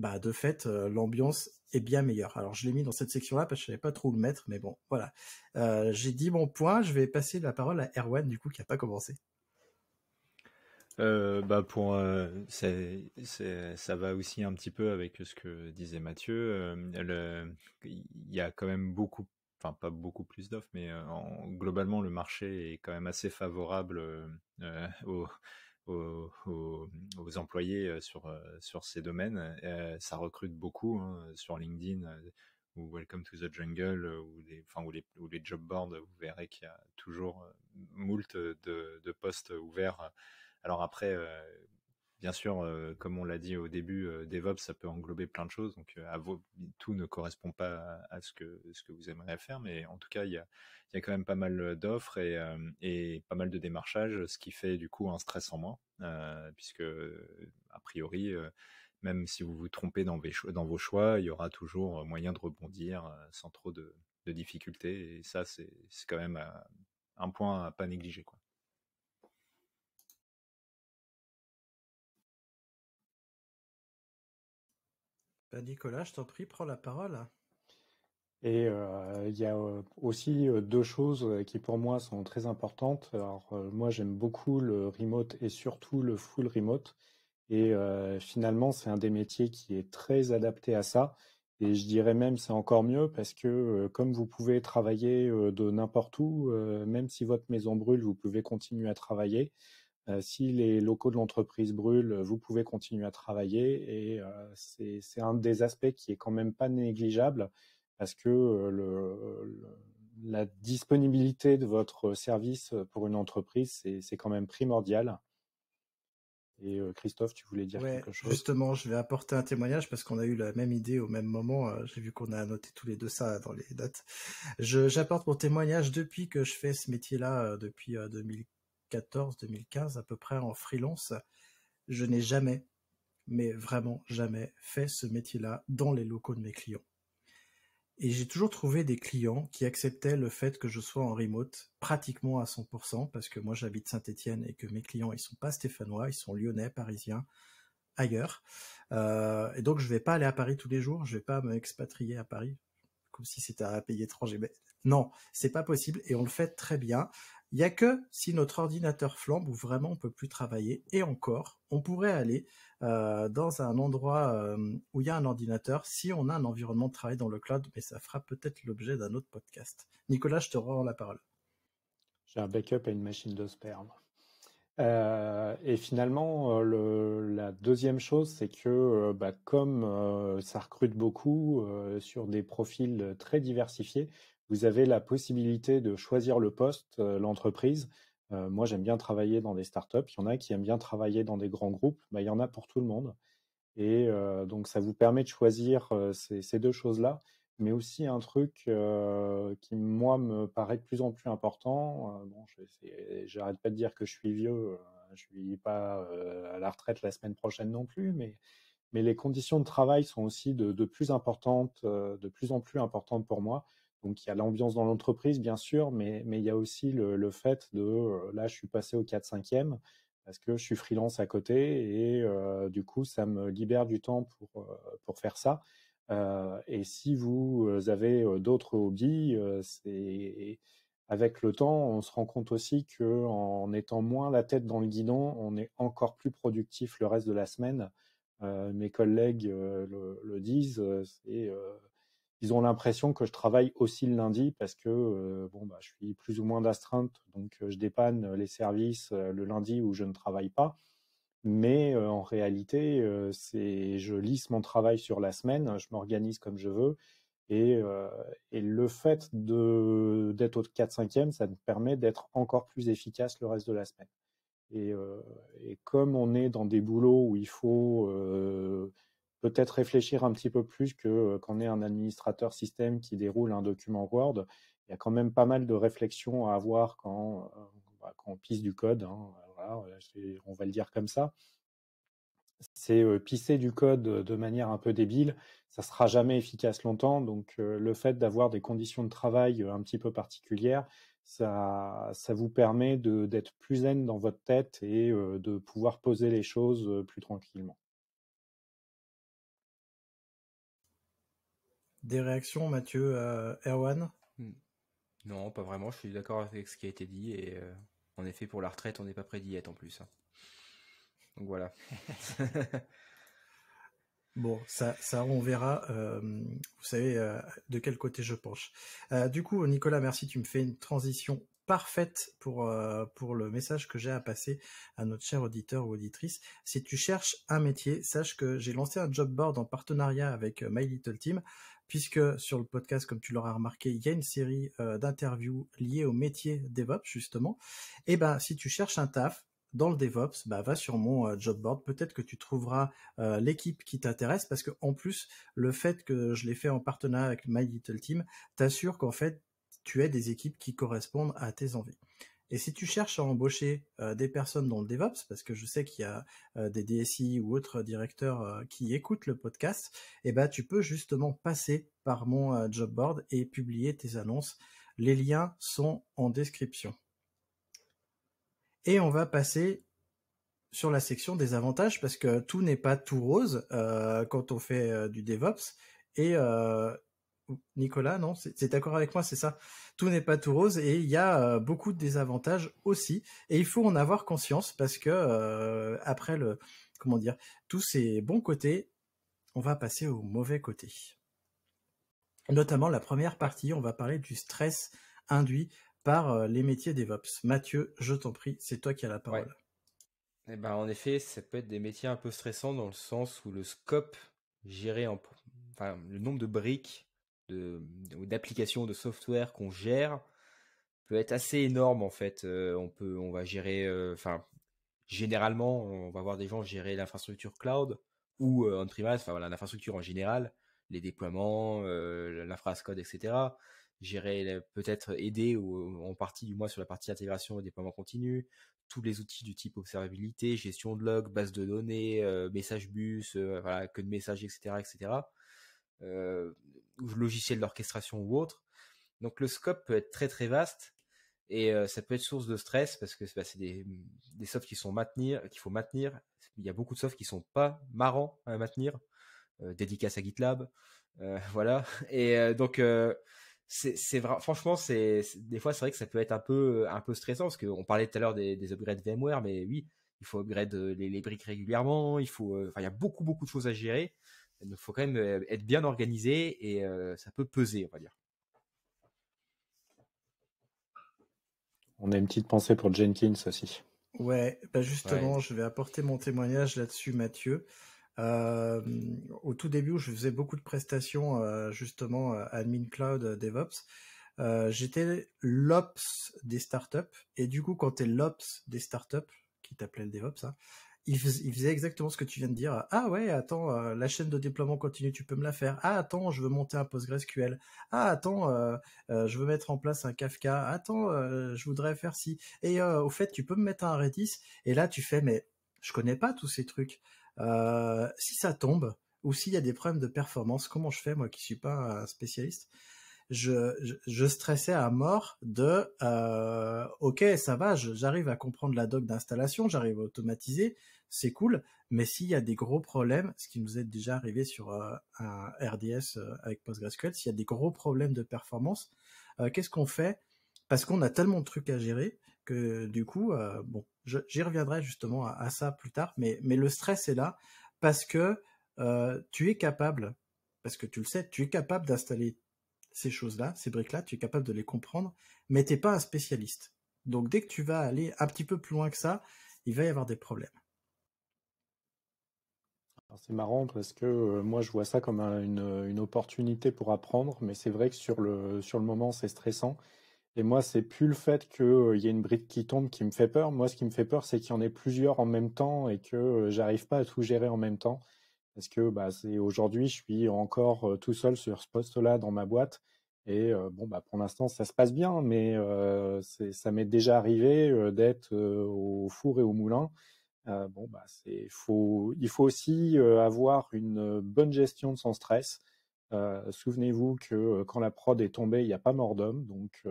bah, de fait, l'ambiance est bien meilleur. Alors je l'ai mis dans cette section-là parce que je savais pas trop où le mettre, mais bon, voilà. Euh, j'ai dit mon point, je vais passer la parole à Erwan du coup qui a pas commencé. Euh, bah pour euh, ça va aussi un petit peu avec ce que disait Mathieu. Il y a quand même beaucoup, enfin pas beaucoup plus d'offres, mais globalement le marché est quand même assez favorable aux aux, employés sur, sur ces domaines. Euh, ça recrute beaucoup hein, sur LinkedIn ou Welcome to the Jungle ou les, enfin, ou les, ou les job boards. Vous verrez qu'il y a toujours moult de, de postes ouverts. Alors après, Bien sûr, euh, comme on l'a dit au début, euh, DevOps, ça peut englober plein de choses. Donc, euh, à vos, tout ne correspond pas à, ce, que, ce que vous aimeriez faire, mais en tout cas, il y a, quand même pas mal d'offres et, pas mal de démarchages, ce qui fait du coup un stress en moins, puisque a priori, même si vous vous trompez dans, vos choix, dans vos choix, il y aura toujours moyen de rebondir sans trop de, de difficultés. Et ça, c'est quand même un point à pas négliger, quoi. Bah, Nicolas, je t'en prie, prends la parole. Et euh, il y a euh, aussi euh, deux choses qui pour moi sont très importantes. Alors moi j'aime beaucoup le remote et surtout le full remote. Et finalement c'est un des métiers qui est très adapté à ça. Et je dirais même c'est encore mieux parce que comme vous pouvez travailler de n'importe où, même si votre maison brûle, vous pouvez continuer à travailler. Euh, si les locaux de l'entreprise brûlent, vous pouvez continuer à travailler et euh, c'est un des aspects qui est quand même pas négligeable parce que euh, le, la disponibilité de votre service pour une entreprise, c'est quand même primordial. Et Christophe, tu voulais dire quelque chose Justement, je vais apporter un témoignage parce qu'on a eu la même idée au même moment. J'ai vu qu'on a noté tous les deux ça dans les dates. J'apporte mon témoignage depuis que je fais ce métier-là, depuis 2015 2014-2015 à peu près en freelance, je n'ai jamais, mais vraiment jamais fait ce métier-là dans les locaux de mes clients. Et j'ai toujours trouvé des clients qui acceptaient le fait que je sois en remote pratiquement à 100% parce que moi j'habite Saint-Étienne et que mes clients ils sont pas stéphanois, ils sont lyonnais, parisiens, ailleurs. Euh, et donc je vais pas aller à Paris tous les jours, je vais pas m'expatrier à Paris comme si c'était un pays étranger. Mais non, c'est pas possible et on le fait très bien. Il n'y a que si notre ordinateur flambe ou vraiment on peut plus travailler. Et encore, on pourrait aller euh, dans un endroit euh, où il y a un ordinateur si on a un environnement de travail dans le cloud, mais ça fera peut-être l'objet d'un autre podcast. Nicolas, je te rends la parole. J'ai un backup et une machine de sperme. Euh, et finalement, la deuxième chose, c'est que bah, comme ça recrute beaucoup sur des profils très diversifiés, vous avez la possibilité de choisir le poste, euh, l'entreprise. Euh, moi, j'aime bien travailler dans des startups. Il y en a qui aiment bien travailler dans des grands groupes. Bah, il y en a pour tout le monde. Et euh, donc, ça vous permet de choisir ces, deux choses-là. Mais aussi un truc qui, moi, me paraît de plus en plus important. bon, j'arrête pas de dire que je suis vieux. je suis pas à la retraite la semaine prochaine non plus. Mais, mais les conditions de travail sont aussi de, de plus importantes, de plus en plus importantes pour moi. Donc il y a l'ambiance dans l'entreprise, bien sûr, mais, il y a aussi le, fait de euh, là, je suis passé au 4-5e parce que je suis freelance à côté et euh, du coup, ça me libère du temps pour, euh, pour faire ça. et si vous avez d'autres hobbies, c'est avec le temps, on se rend compte aussi que en étant moins la tête dans le guidon, on est encore plus productif le reste de la semaine. mes collègues le, le disent, c'est ils ont l'impression que je travaille aussi le lundi parce que euh, bon bah je suis plus ou moins d'astreinte donc euh, je dépanne les services euh, le lundi où je ne travaille pas mais en réalité c'est je lisse mon travail sur la semaine je m'organise comme je veux et, et le fait de d'être au 4 5e ça me permet d'être encore plus efficace le reste de la semaine et, et comme on est dans des boulots où il faut peut-être réfléchir un petit peu plus que euh, quand on est un administrateur système qui déroule un document Word. Il y a quand même pas mal de réflexions à avoir quand, euh, bah, on pisse du code. Hein, on va le dire comme ça. C'est euh, pisser du code de manière un peu débile, ça ne sera jamais efficace longtemps. Donc le fait d'avoir des conditions de travail un petit peu particulières, ça vous permet d'être plus zen dans votre tête et de pouvoir poser les choses plus tranquillement. Des réactions, Mathieu, euh, Erwan hmm. Non, pas vraiment. Je suis d'accord avec ce qui a été dit. Et euh, en effet, pour la retraite, on n'est pas prêt d'y être en plus. Hein. Donc voilà. Bon, ça, on verra. Euh, vous savez de quel côté je penche. du coup, Nicolas, merci. Tu me fais une transition parfaite pour, euh, pour le message que j'ai à passer à notre cher auditeur ou auditrice. Si tu cherches un métier, sache que j'ai lancé un job board en partenariat avec euh, My Little Team, puisque sur le podcast, comme tu l'auras remarqué, il y a une série euh, d'interviews liées au métier DevOps, justement. Et eh ben, si tu cherches un taf, dans le DevOps, bah, va sur mon job board. Peut-être que tu trouveras l'équipe qui t'intéresse parce que en plus, le fait que je l'ai fait en partenariat avec My Little Team t'assure qu'en fait, tu aies des équipes qui correspondent à tes envies. Et si tu cherches à embaucher euh, des personnes dans le DevOps, parce que je sais qu'il y a euh, des DSI ou autres directeurs euh, qui écoutent le podcast, eh ben tu peux justement passer par mon job board et publier tes annonces. Les liens sont en description. Et on va passer sur la section des avantages parce que tout n'est pas tout rose quand on fait du DevOps et Nicolas, non C'est d'accord avec moi, c'est ça. Tout n'est pas tout rose et il y a euh, beaucoup de désavantages aussi. Et il faut en avoir conscience parce que euh, après le, comment dire, tous ces bons côtés, on va passer aux mauvais côtés. Notamment la première partie, on va parler du stress induit par euh, les métiers DevOps. Mathieu, je t'en prie, c'est toi qui as la parole. Eh ben, en effet, ça peut être des métiers un peu stressants dans le sens où le scope géré en, enfin, le nombre de briques d'applications, de, software qu'on gère peut être assez énorme en fait. Euh, on peut, on va gérer, euh, enfin, généralement, on va voir des gens gérer l'infrastructure cloud ou euh, on-premise, enfin voilà, l'infrastructure en général, les déploiements, l'infrascode, etc. Gérer, peut-être aider ou, en partie du moins sur la partie intégration et déploiement continu, tous les outils du type observabilité, gestion de log, base de données, message bus, voilà, que de messages, etc., etc logiciel d'orchestration ou autre. Donc le scope peut être très très vaste et euh, ça peut être source de stress parce que bah, c'est des, des softs qui sont maintenir, qu'il faut maintenir. Il y a beaucoup de softs qui sont pas marrants à maintenir. Euh, dédicace à GitLab, euh, voilà. Et euh, donc c'est, vrai, franchement, c'est, des fois c'est vrai que ça peut être un peu un peu stressant parce qu'on parlait tout à l'heure des, upgrades VMware, mais oui, il faut upgrade les, les briques régulièrement, il faut, il y a beaucoup beaucoup de choses à gérer. Donc, faut quand même être bien organisé et ça peut peser, on va dire. On a une petite pensée pour Jenkins aussi. Ouais, bah, justement, je vais apporter mon témoignage là-dessus, Mathieu. au tout début, je faisais beaucoup de prestations justement admin cloud DevOps. j'étais l'ops des startups et du coup, quand tu es l'ops des startups, qui t'appelait le DevOps, hein, il, faisait exactement ce que tu viens de dire. Ah ouais, attends, euh, la chaîne de déploiement continue, tu peux me la faire. Ah attends, je veux monter un PostgreSQL. Ah attends, euh, euh, je veux mettre en place un Kafka. Attends, je voudrais faire ci. Et au fait, tu peux me mettre un Redis. Et là, tu fais, mais je connais pas tous ces trucs. si ça tombe ou s'il y a des problèmes de performance, comment je fais moi qui suis pas un spécialiste je, je, stressais à mort de ok ça va j'arrive à comprendre la doc d'installation j'arrive à automatiser c'est cool. Mais s'il y a des gros problèmes, ce qui nous est déjà arrivé sur euh, un RDS euh, avec PostgreSQL, s'il y a des gros problèmes de performance, euh, qu'est-ce qu'on fait Parce qu'on a tellement de trucs à gérer que du coup, bon, j'y reviendrai justement à, ça plus tard, mais, le stress est là parce que tu es capable, parce que tu le sais, tu es capable d'installer ces choses-là, ces briques-là, tu es capable de les comprendre, mais tu n'es pas un spécialiste. Donc dès que tu vas aller un petit peu plus loin que ça, il va y avoir des problèmes c'est marrant parce que euh, moi je vois ça comme une, opportunité pour apprendre, mais c'est vrai que sur le, sur le moment c'est stressant. Et moi c'est plus le fait qu'il euh, y ait une brique qui tombe qui me fait peur. Moi ce qui me fait peur c'est qu'il y en ait plusieurs en même temps et que je euh, j'arrive pas à tout gérer en même temps. Parce que bah, c'est aujourd'hui je suis encore tout seul sur ce poste-là dans ma boîte. Et bon bah pour l'instant ça se passe bien, mais ça m'est déjà arrivé d'être au four et au moulin euh, bon, bah, il faut aussi euh, avoir une euh, bonne gestion de son stress. Souvenez-vous que quand la prod est tombée, il n'y a pas mort d'homme. Donc,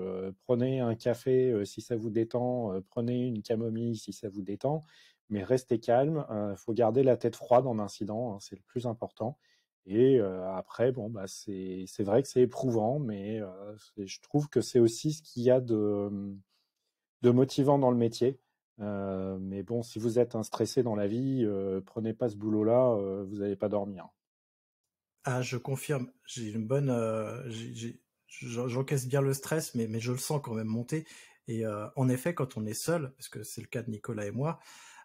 prenez un café si ça vous détend, prenez une camomille si ça vous détend, mais restez calme. Il hein, faut garder la tête froide en incident, hein, c'est le plus important. Et après, bon, bah, c'est vrai que c'est éprouvant, mais je trouve que c'est aussi ce qu'il y a de hum, motivant dans le métier euh, mais bon, si vous êtes un stressé dans la vie, euh, prenez pas ce boulot-là, euh, vous n'allez pas dormir. Ah, je confirme. J'ai une bonne, j'encaisse bien le stress, mais, je le sens quand même monter. Et en effet, quand on est seul, parce que c'est le cas de Nicolas et moi,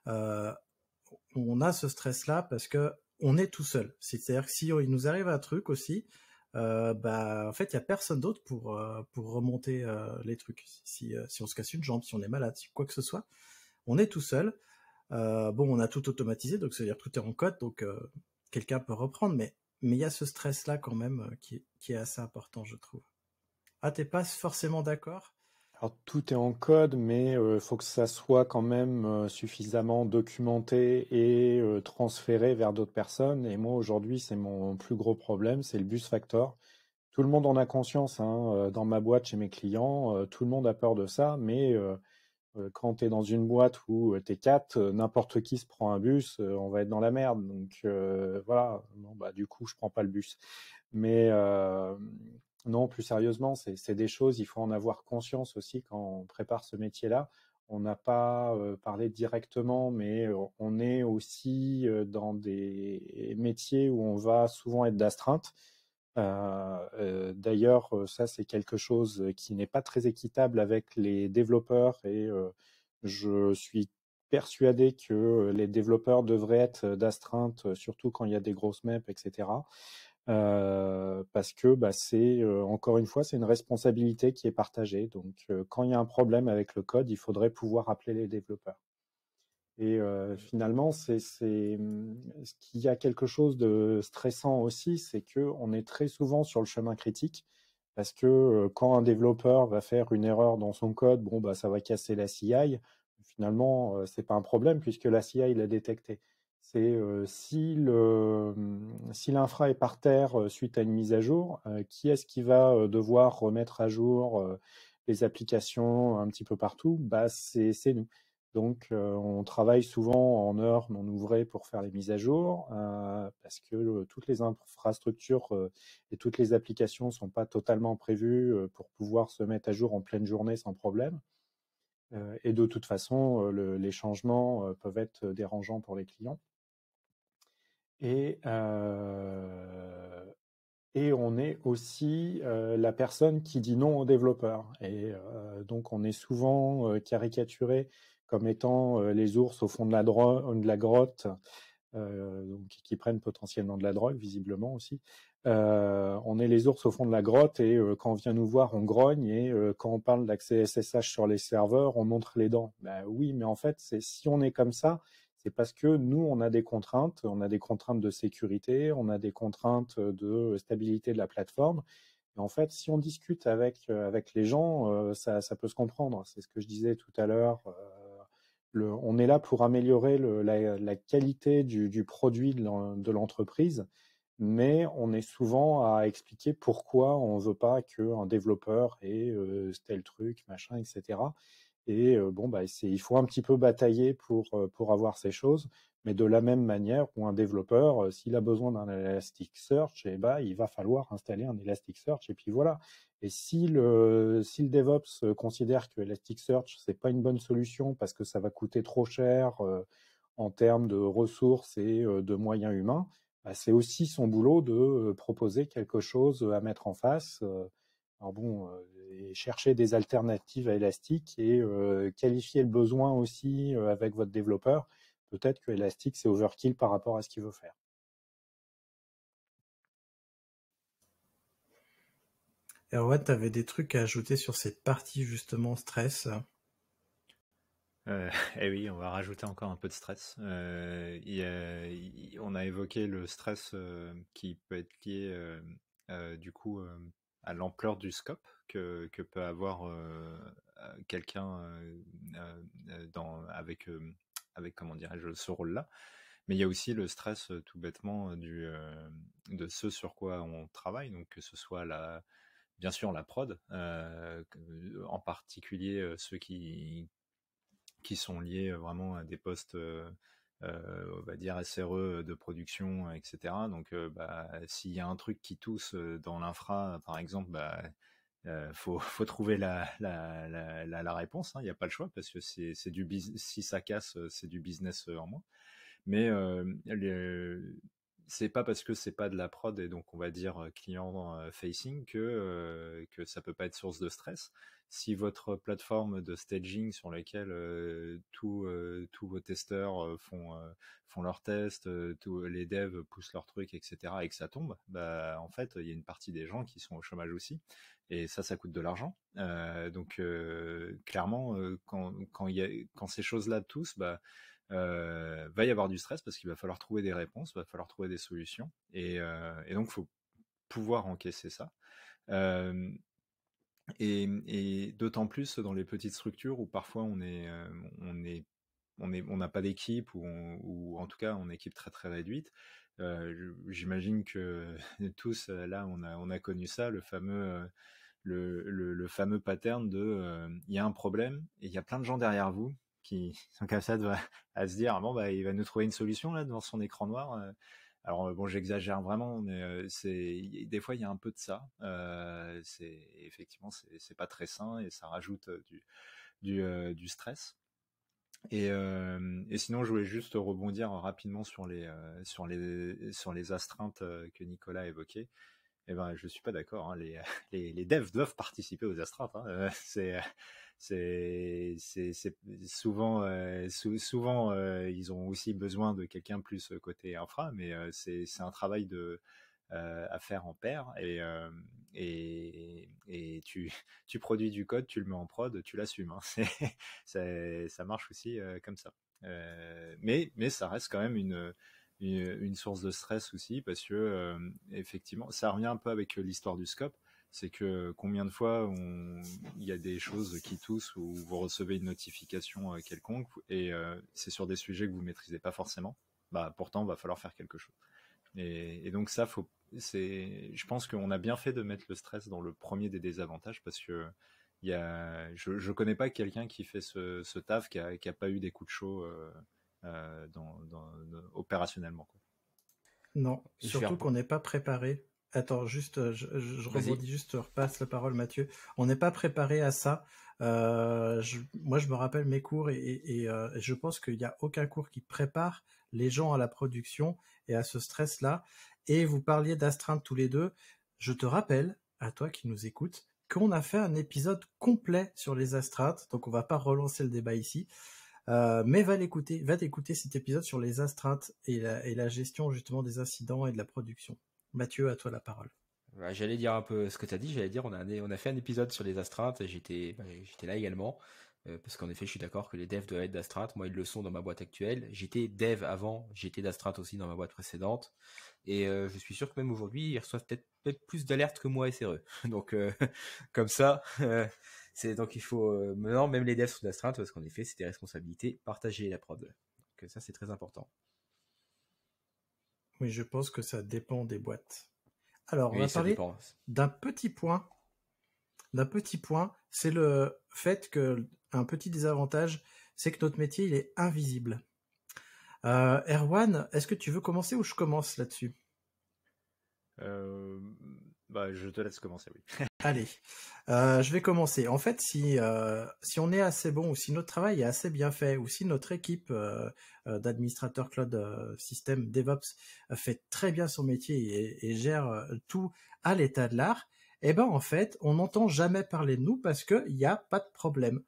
on a ce stress-là parce que on est tout seul. C'est-à-dire que si il nous arrive un truc aussi, bah en fait il y a personne d'autre pour pour remonter les trucs si on se casse une jambe si on est malade quoi que ce soit on est tout seul. Euh, bon, on a tout automatisé, donc c'est-à-dire tout est en code, donc euh, quelqu'un peut reprendre, mais mais il y a ce stress-là quand même euh, qui, est assez important, je trouve. Ah, t'es pas forcément d'accord Alors tout est en code, mais il faut que ça soit quand même suffisamment documenté et transféré vers d'autres personnes. Et moi aujourd'hui, c'est mon plus gros problème, c'est le bus factor. Tout le monde en a conscience. Hein, dans ma boîte, chez mes clients, tout le monde a peur de ça, mais euh, quand tu es dans une boîte où euh, tu es quatre, euh, n'importe qui se prend un bus, on va être dans la merde. Donc voilà, bah, du coup, je prends pas le bus. Mais non, plus sérieusement, c'est des choses, il faut en avoir conscience aussi quand on prépare ce métier-là. On n'a pas parlé directement, mais on est aussi dans des métiers où on va souvent être d'astreinte. Euh, euh, d'ailleurs, euh, ça c'est quelque chose qui n'est pas très équitable avec les développeurs et je suis persuadé que les développeurs devraient être d'astreinte, surtout quand il y a des grosses maps, etc. parce que bah, c'est encore une fois c'est une responsabilité qui est partagée. Donc quand il y a un problème avec le code, il faudrait pouvoir appeler les développeurs. Et euh, finalement, c'est hum, ce qu'il y a quelque chose de stressant aussi, c'est que on est très souvent sur le chemin critique parce que euh, quand un développeur va faire une erreur dans son code, bon bah ça va casser la CI. Finalement, ce euh, c'est pas un problème puisque la CI l'a détecté. C'est si le hum, si l'infra est par terre suite à une mise à jour, qui est-ce qui va devoir remettre à jour les applications un petit peu partout Bah c'est nous. Donc, euh, on travaille souvent en heure non ouvrées pour faire les mises à jour, euh, parce que toutes les infrastructures euh, et toutes les applications ne sont pas totalement prévues pour pouvoir se mettre à jour en pleine journée sans problème. et de toute façon, les changements peuvent être dérangeants pour les clients. Et, on est aussi la personne qui dit non aux développeurs. Et donc on est souvent caricaturé comme étant euh, les ours au fond de la, grotte, euh, donc, qui prennent potentiellement de la drogue, visiblement aussi. Euh, on est les ours au fond de la grotte et quand on vient nous voir, on grogne et quand on parle d'accès SSH sur les serveurs, on montre les dents. Ben oui, mais en fait, c'est si on est comme ça, c'est parce que nous, on a des contraintes, on a des contraintes de sécurité, on a des contraintes de stabilité de la plateforme. Et en fait, si on discute avec avec les gens, ça, ça peut se comprendre. C'est ce que je disais tout à l'heure on est là pour améliorer la, qualité du, produit de l'entreprise, mais on est souvent à expliquer pourquoi on ne veut pas qu'un développeur ait euh, tel truc, machin, etc. Et bon, bah, il faut un petit peu batailler pour, avoir ces choses. Mais de la même manière où un développeur, s'il a besoin d'un Elasticsearch, eh bah, il va falloir installer un Elasticsearch et puis voilà. Et si le, DevOps considère que Elasticsearch, c'est pas une bonne solution parce que ça va coûter trop cher en termes de ressources et de moyens humains, bah, c'est aussi son boulot de proposer quelque chose à mettre en face alors bon, euh, et chercher des alternatives à Elastic et euh, qualifier le besoin aussi euh, avec votre développeur. Peut-être que Elastic, c'est overkill par rapport à ce qu'il veut faire. Erwan, tu avais des trucs à ajouter sur cette partie justement stress eh oui, on va rajouter encore un peu de stress. on a évoqué le stress qui peut être lié du coup à l'ampleur du scope que, que peut avoir euh, euh, quelqu'un euh, avec avec comment dirais-je ce rôle-là. Mais il y a aussi le stress tout bêtement du de ce sur quoi on travaille, donc que ce soit la bien sûr la prod, en particulier ceux qui qui sont liés vraiment à des postes euh, on va dire SRE euh, de production, etc. Donc, euh, bah, s'il y a un truc qui tousse dans l'infra, par exemple, bah, faut, trouver la, réponse. Hein. Il n'y a pas le choix parce que c'est, du si ça casse, c'est du business en moins. Mais c'est pas parce que c'est pas de la prod et donc on va dire client facing que que ça peut pas être source de stress. Si votre plateforme de staging sur laquelle tous tous vos testeurs font font leurs tests, tous les devs poussent leurs trucs, etc. et que ça tombe, bah en fait il y a une partie des gens qui sont au chômage aussi et ça ça coûte de l'argent. donc clairement quand il quand ces choses là tous bah euh, va y avoir du stress parce qu'il va falloir trouver des réponses, il va falloir trouver des solutions. Et, euh, donc, il faut pouvoir encaisser ça. et, d'autant plus dans les petites structures où parfois on est, euh, on est on n'a pas d'équipe ou, en tout cas une équipe très très réduite. Euh, j'imagine que tous là on a, on a connu ça, le fameux le, fameux pattern de il y a un problème et il y a plein de gens derrière vous qui sont capables à, à se dire bon bah il va nous trouver une solution là devant son écran noir. Euh. Alors euh, bon, j'exagère vraiment, mais euh, c'est des fois il y a un peu de ça. Euh, c'est effectivement c'est pas très sain et ça rajoute du du, stress. Et, et, sinon, je voulais juste rebondir rapidement sur les sur les sur les astreintes que Nicolas évoquait. et eh ben, je suis pas d'accord. Hein, les, les, devs doivent participer aux astreintes. Hein, c'est c'est souvent, euh, souvent euh, ils ont aussi besoin de quelqu'un plus euh, côté infra, mais c'est un travail de, à faire en paire. Et, tu, produis du code, tu le mets en prod, tu l'assumes. Hein. ça marche aussi comme ça. mais, ça reste quand même une source de stress aussi parce que effectivement ça revient un peu avec l'histoire du scope c'est que combien de fois il y a des choses qui toussent ou vous recevez une notification euh, quelconque et euh, c'est sur des sujets que vous maîtrisez pas forcément. Bah pourtant, va falloir faire quelque chose. Et, donc ça, faut, c'est, je pense qu'on a bien fait de mettre le stress dans le premier des désavantages parce que y a... je, ne connais pas quelqu'un qui fait ce, taf qui a, pas eu des coups de chaud euh, dans, opérationnellement. Non, surtout qu'on n'est pas préparé Attends, juste, euh, je, rebondis juste, repasse la parole, Mathieu. On n'est pas préparé à ça. Euh, moi, je me rappelle mes cours et, euh, je pense qu'il n'y a aucun cours qui prépare les gens à la production et à ce stress-là. Et vous parliez d'astreinte tous les deux. Je te rappelle, à toi qui nous écoutes, qu'on a fait un épisode complet sur les astreintes. Donc, on va pas relancer le débat ici. mais va l'écouter, va t'écouter cet épisode sur les astreintes et la gestion justement des incidents et de la production. Mathieu, à toi la parole. Bah, j'allais dire un peu ce que tu as dit, j'allais dire on a, on a fait un épisode sur les astreintes, j'étais bah, j'étais là également, euh, parce qu'en effet je suis d'accord que les devs doivent être d'astreintes, moi ils le sont dans ma boîte actuelle, j'étais dev avant, j'étais d'astreinte aussi dans ma boîte précédente, et euh, je suis sûr que même aujourd'hui ils reçoivent peut-être plus d'alertes que moi et SRE, donc euh, comme ça, c'est donc il faut maintenant même les devs sont d'astreintes, parce qu'en effet c'est des responsabilités partagées la preuve. donc ça c'est très important mais je pense que ça dépend des boîtes. Alors, on va parler d'un petit point. D'un petit point, c'est le fait que un petit désavantage, c'est que notre métier, il est invisible. Euh, Erwan, est-ce que tu veux commencer ou je commence là-dessus euh, bah, je te laisse commencer, oui. Allez, euh, je vais commencer. En fait, si, euh, si on est assez bon, ou si notre travail est assez bien fait, ou si notre équipe euh, euh d'administrateurs cloud système DevOps fait très bien son métier et, et gère tout à l'état de l'art, eh ben en fait, on n'entend jamais parler de nous parce qu'il n'y a pas de problème.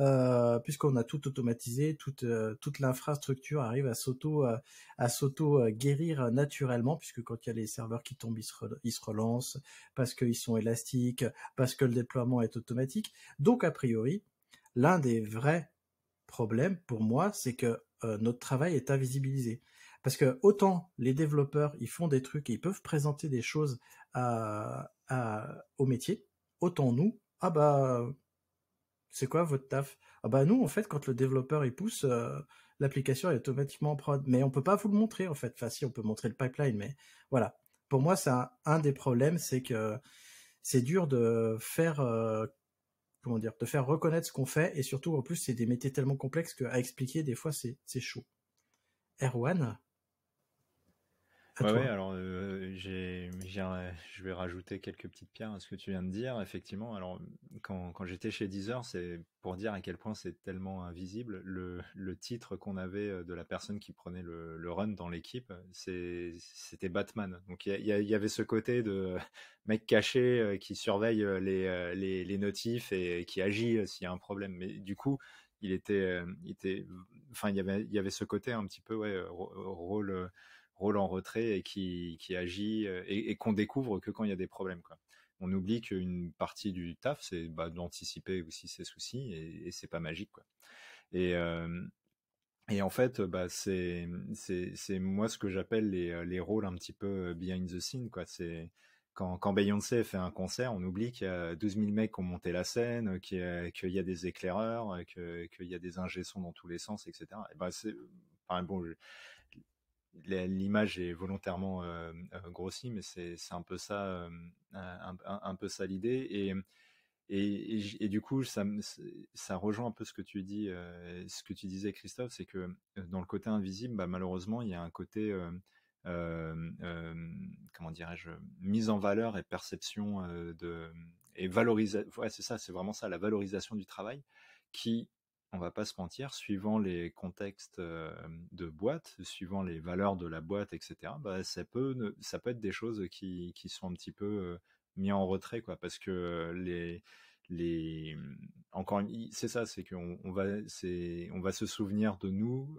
Euh, puisqu'on a tout automatisé, toute euh, toute l'infrastructure arrive à s'auto euh, à s'auto guérir naturellement, puisque quand il y a les serveurs qui tombent, ils se, relancent parce qu'ils sont élastiques, parce que le déploiement est automatique. Donc a priori, l'un des vrais problèmes pour moi, c'est que notre travail est invisibilisé. Parce que autant les développeurs, ils font des trucs ils peuvent présenter des choses au métier, autant nous, ah bah c'est quoi votre taf Ah bah nous, en fait, quand le développeur il pousse, euh, l'application est automatiquement en prod. Mais on ne peut pas vous le montrer, en fait. Enfin si, on peut montrer le pipeline, mais voilà. Pour moi, c'est un, des problèmes, c'est que c'est dur de faire... Euh, comment dire, de faire reconnaître ce qu'on fait, et surtout, en plus, c'est des métiers tellement complexes qu'à expliquer, des fois, c'est chaud. Erwan Ouais, alors euh, j'ai, je vais rajouter quelques petites pierres à ce que tu viens de dire. Effectivement, alors quand, quand j'étais chez Deezer, c'est pour dire à quel point c'est tellement invisible. Le, le titre qu'on avait euh, de la personne qui prenait le, le run dans l'équipe, euh, c'était Batman. Donc il y, y, avait ce côté de mec caché qui surveille les, les, les notifs et qui agit s'il y a un problème. Mais du coup, il était, il était, enfin il y avait, il y avait ce côté un petit peu ouais, rôle rôle en retrait et qui, qui agit euh, et, qu'on découvre que quand il y a des problèmes. Quoi. On oublie qu'une partie du taf, c'est bah, d'anticiper aussi ses soucis et, c'est pas magique. Quoi. Et, euh, et en fait, bah, c'est moi ce que j'appelle les, euh, les, rôles un petit peu behind the scene. Quoi. C'est quand, quand Beyoncé fait un concert, on oublie qu'il y a 12 000 mecs qui ont monté la scène, qu'il y, a des éclaireurs, qu'il y a des ingessons dans tous les sens, etc. Et bah, c'est, bon, l'image est volontairement euh, euh, grossie, mais c'est un peu ça, euh, un, peu ça l'idée. Et, et, du coup, ça, ça, rejoint un peu ce que tu dis, ce que tu disais, Christophe, c'est que dans le côté invisible, bah, malheureusement, il y a un côté comment dirais-je, mise en valeur et perception de et valorisation. c'est ça, c'est vraiment ça, la valorisation du travail qui on va pas se mentir, suivant les contextes de boîte, suivant les valeurs de la boîte, etc., bah, ça, peut, ça peut être des choses qui, sont un petit peu mis en retrait, quoi, parce que les, les mmh, encore c'est ça c'est qu'on va se souvenir de nous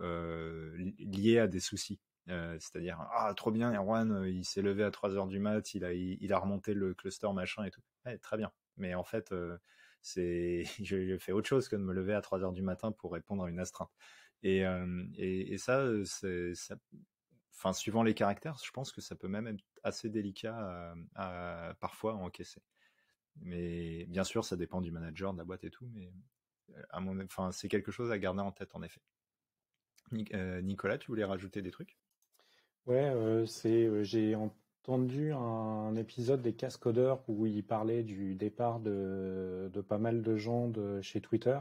liés à des soucis c'est-à-dire ah trop bien Erwan il s'est levé à 3 h du mat il a remonté le cluster machin et tout très bien mais en fait c'est, je, fais autre chose que de me lever à 3 heures du matin pour répondre à une astreinte. Et, euh, et, ça, euh, c'est, enfin, suivant les caractères, je pense que ça peut même être assez délicat parfois à encaisser. Mais bien sûr, ça dépend du manager, de la boîte et tout, mais euh, à mon, enfin, c'est quelque chose à garder en tête en effet. Nicolas, tu voulais rajouter des trucs Ouais, c'est j'ai en entendu un épisode des Cascodeurs où il parlait du départ de, pas mal de gens de chez Twitter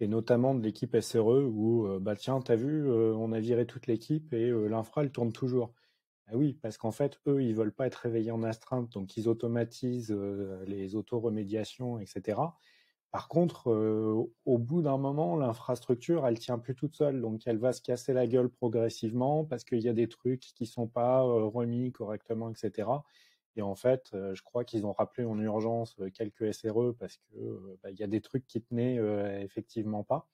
et notamment de l'équipe SRE où euh, bah tiens t'as vu euh, on a viré toute l'équipe et euh, l'infra elle tourne toujours. Ah oui parce qu'en fait eux ils veulent pas être réveillés en astreinte donc ils automatisent les auto-remédiations etc. Par contre, euh, au bout d'un moment, l'infrastructure, elle tient plus toute seule, donc elle va se casser la gueule progressivement parce qu'il y a des trucs qui sont pas euh, remis correctement, etc. Et en fait, euh, je crois qu'ils ont rappelé en urgence quelques SRE parce que bah, y a des trucs qui tenaient effectivement pas.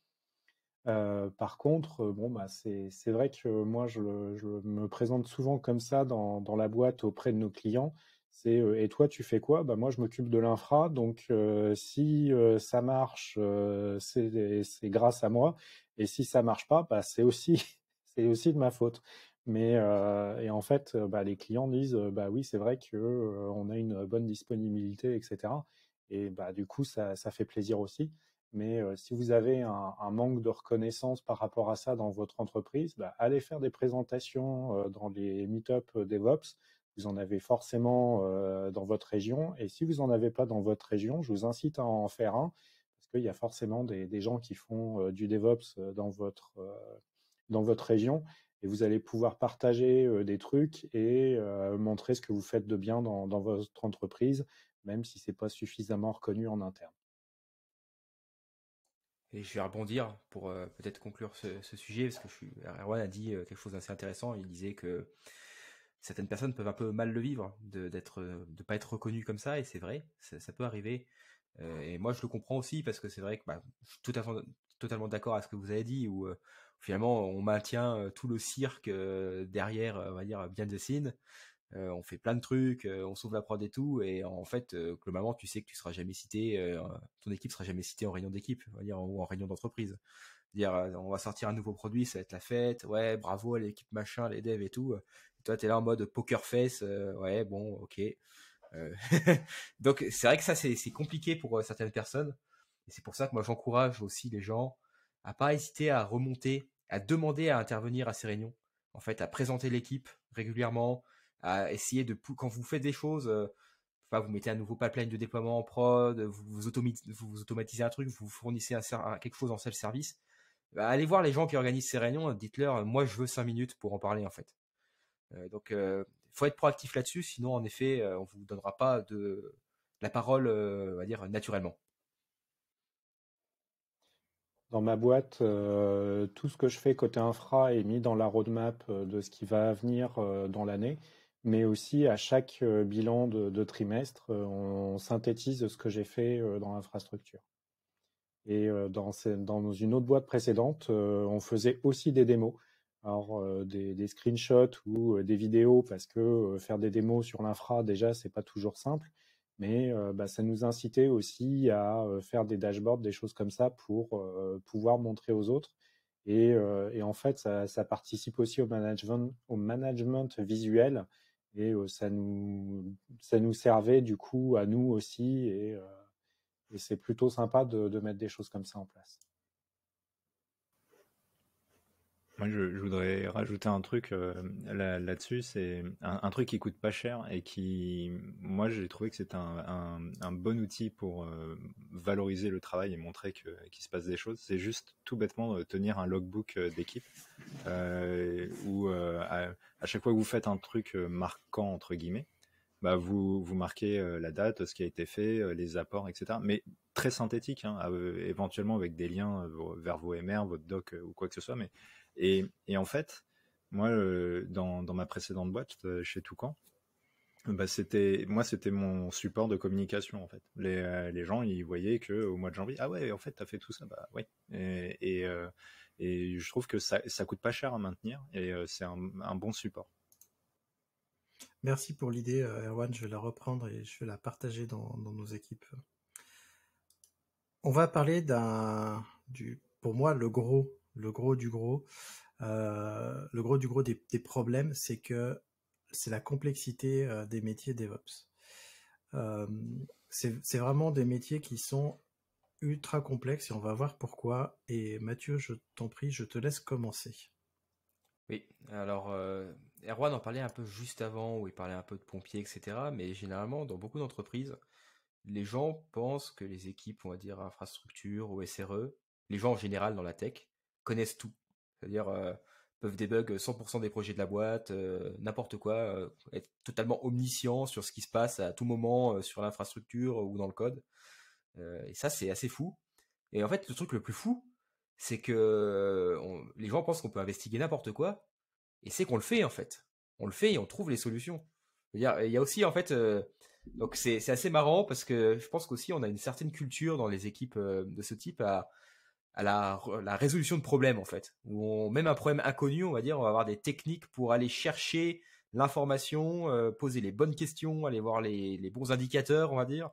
par contre, bon bah c'est vrai que moi je, me présente souvent comme ça dans la boîte auprès de nos clients. C'est euh, et toi tu fais quoi Bah moi je m'occupe de l'infra, donc euh, si euh, ça marche, c'est grâce à moi, et si ça marche pas, bah c'est aussi c'est aussi de ma faute. Mais et en fait, bah, les clients disent bah oui c'est vrai que on a une bonne disponibilité, etc. Et bah du coup ça, ça fait plaisir aussi. Mais si vous avez un, un, manque de reconnaissance par rapport à ça dans votre entreprise, bah, allez faire des présentations dans les meet-up DevOps vous en avez forcément euh, dans votre région. Et si vous n'en avez pas dans votre région, je vous incite à en faire un, parce qu'il y a forcément des, gens qui font euh, du DevOps euh, dans votre, dans votre région. Et vous allez pouvoir partager des trucs et montrer ce que vous faites de bien dans, votre entreprise, même si c'est pas suffisamment reconnu en interne. Et je vais rebondir pour peut-être conclure ce, sujet, parce que je suis, Erwan a dit quelque chose d'assez intéressant. Il disait que certaines personnes peuvent un peu mal le vivre de d'être euh, de pas être reconnu comme ça et c'est vrai ça, peut arriver euh, et moi je le comprends aussi parce que c'est vrai que bah, je suis tout à fait, totalement d'accord à ce que vous avez dit où euh, finalement on maintient tout le cirque derrière on va dire bien des signes on fait plein de trucs on sauve la prod et tout et en fait globalement tu sais que tu seras jamais cité ton équipe sera jamais citée en réunion d'équipe va dire ou en réunion d'entreprise dire on va sortir un nouveau produit ça va être la fête ouais bravo à l'équipe machin les devs et tout toi, tu es là en mode poker face, euh, ouais, bon, ok. Euh, donc, c'est vrai que ça, c'est compliqué pour euh, certaines personnes. Et c'est pour ça que moi, j'encourage aussi les gens à pas hésiter à remonter, à demander à intervenir à ces réunions. En fait, à présenter l'équipe régulièrement, à essayer de, quand vous faites des choses, Enfin, vous mettez un nouveau pipeline de déploiement en prod, vous, automatisez, un truc, vous fournissez quelque chose en self-service, bah, allez voir les gens qui organisent ces réunions, dites-leur, moi je veux 5 minutes pour en parler en fait. Euh, donc, il euh, faut être proactif là-dessus, sinon, en effet, euh, on vous donnera pas de la parole, on va dire, naturellement. Dans ma boîte, tout ce que je fais côté infra est mis dans la roadmap de ce qui va venir dans l'année, mais aussi à chaque bilan de, trimestre, on synthétise ce que j'ai fait dans l'infrastructure. Et dans, une autre boîte précédente, on faisait aussi des démos. Alors des, des, screenshots ou des vidéos parce que faire des démos sur l'infra déjà c'est pas toujours simple, mais bah, ça nous incitait aussi à faire des dashboards, des choses comme ça pour pouvoir montrer aux autres. Et, et en fait ça, ça, participe aussi au management, au management visuel et ça nous ça nous servait du coup à nous aussi et, et c'est plutôt sympa de, de mettre des choses comme ça en place. Moi, je, voudrais rajouter un truc euh, là, dessus c'est un, truc qui coûte pas cher et qui, moi, j'ai trouvé que c'est un, bon outil pour euh, valoriser le travail et montrer qu'il se passe des choses. C'est juste tout bêtement de euh, tenir un logbook d'équipe où à, chaque fois que vous faites un truc marquant entre guillemets, bah, vous vous marquez la date, ce qui a été fait, les apports, etc. Mais très synthétique, hein, éventuellement avec des liens vers vos MR, votre doc ou quoi que ce soit, mais et, en fait, moi, euh, dans, ma précédente boîte, euh, chez Toucan, bah, c'était moi c'était mon support de communication en fait les, euh, gens ils voyaient que au mois de janvier ah ouais en fait t'as fait tout ça bah oui. et, je trouve que ça ça coûte pas cher à maintenir et c'est un, bon support merci pour l'idée Erwan je vais la reprendre et je vais la partager dans, dans nos équipes on va parler d'un du pour moi le gros le gros du gros, euh, le gros du gros des, problèmes, c'est que c'est la complexité euh, des métiers DevOps. Euh, c'est vraiment des métiers qui sont ultra complexes et on va voir pourquoi. Et Mathieu, je t'en prie, je te laisse commencer. Oui, alors Erwan en parlait un peu juste avant où il parlait un peu de pompiers, etc. Mais généralement, dans beaucoup d'entreprises, les gens pensent que les équipes, on va dire infrastructure ou SRE, les gens en général dans la tech, connaissent tout. C'est-à-dire euh, peuvent débug 100% des projets de la boîte, euh, n'importe quoi, euh, être totalement omniscient sur ce qui se passe à tout moment sur l'infrastructure ou dans le code. et ça, c'est assez fou. Et en fait, le truc le plus fou, c'est que les gens pensent qu'on peut investiguer n'importe quoi, et c'est qu'on le fait en fait. On le fait et on trouve les solutions. Il y a aussi en fait, donc c'est assez marrant parce que je pense qu'aussi on a une certaine culture dans les équipes de ce type à à la, résolution de problèmes en fait. Où même un problème inconnu, on va dire, on va avoir des techniques pour aller chercher l'information, euh, poser les bonnes questions, aller voir les, bons indicateurs, on va dire,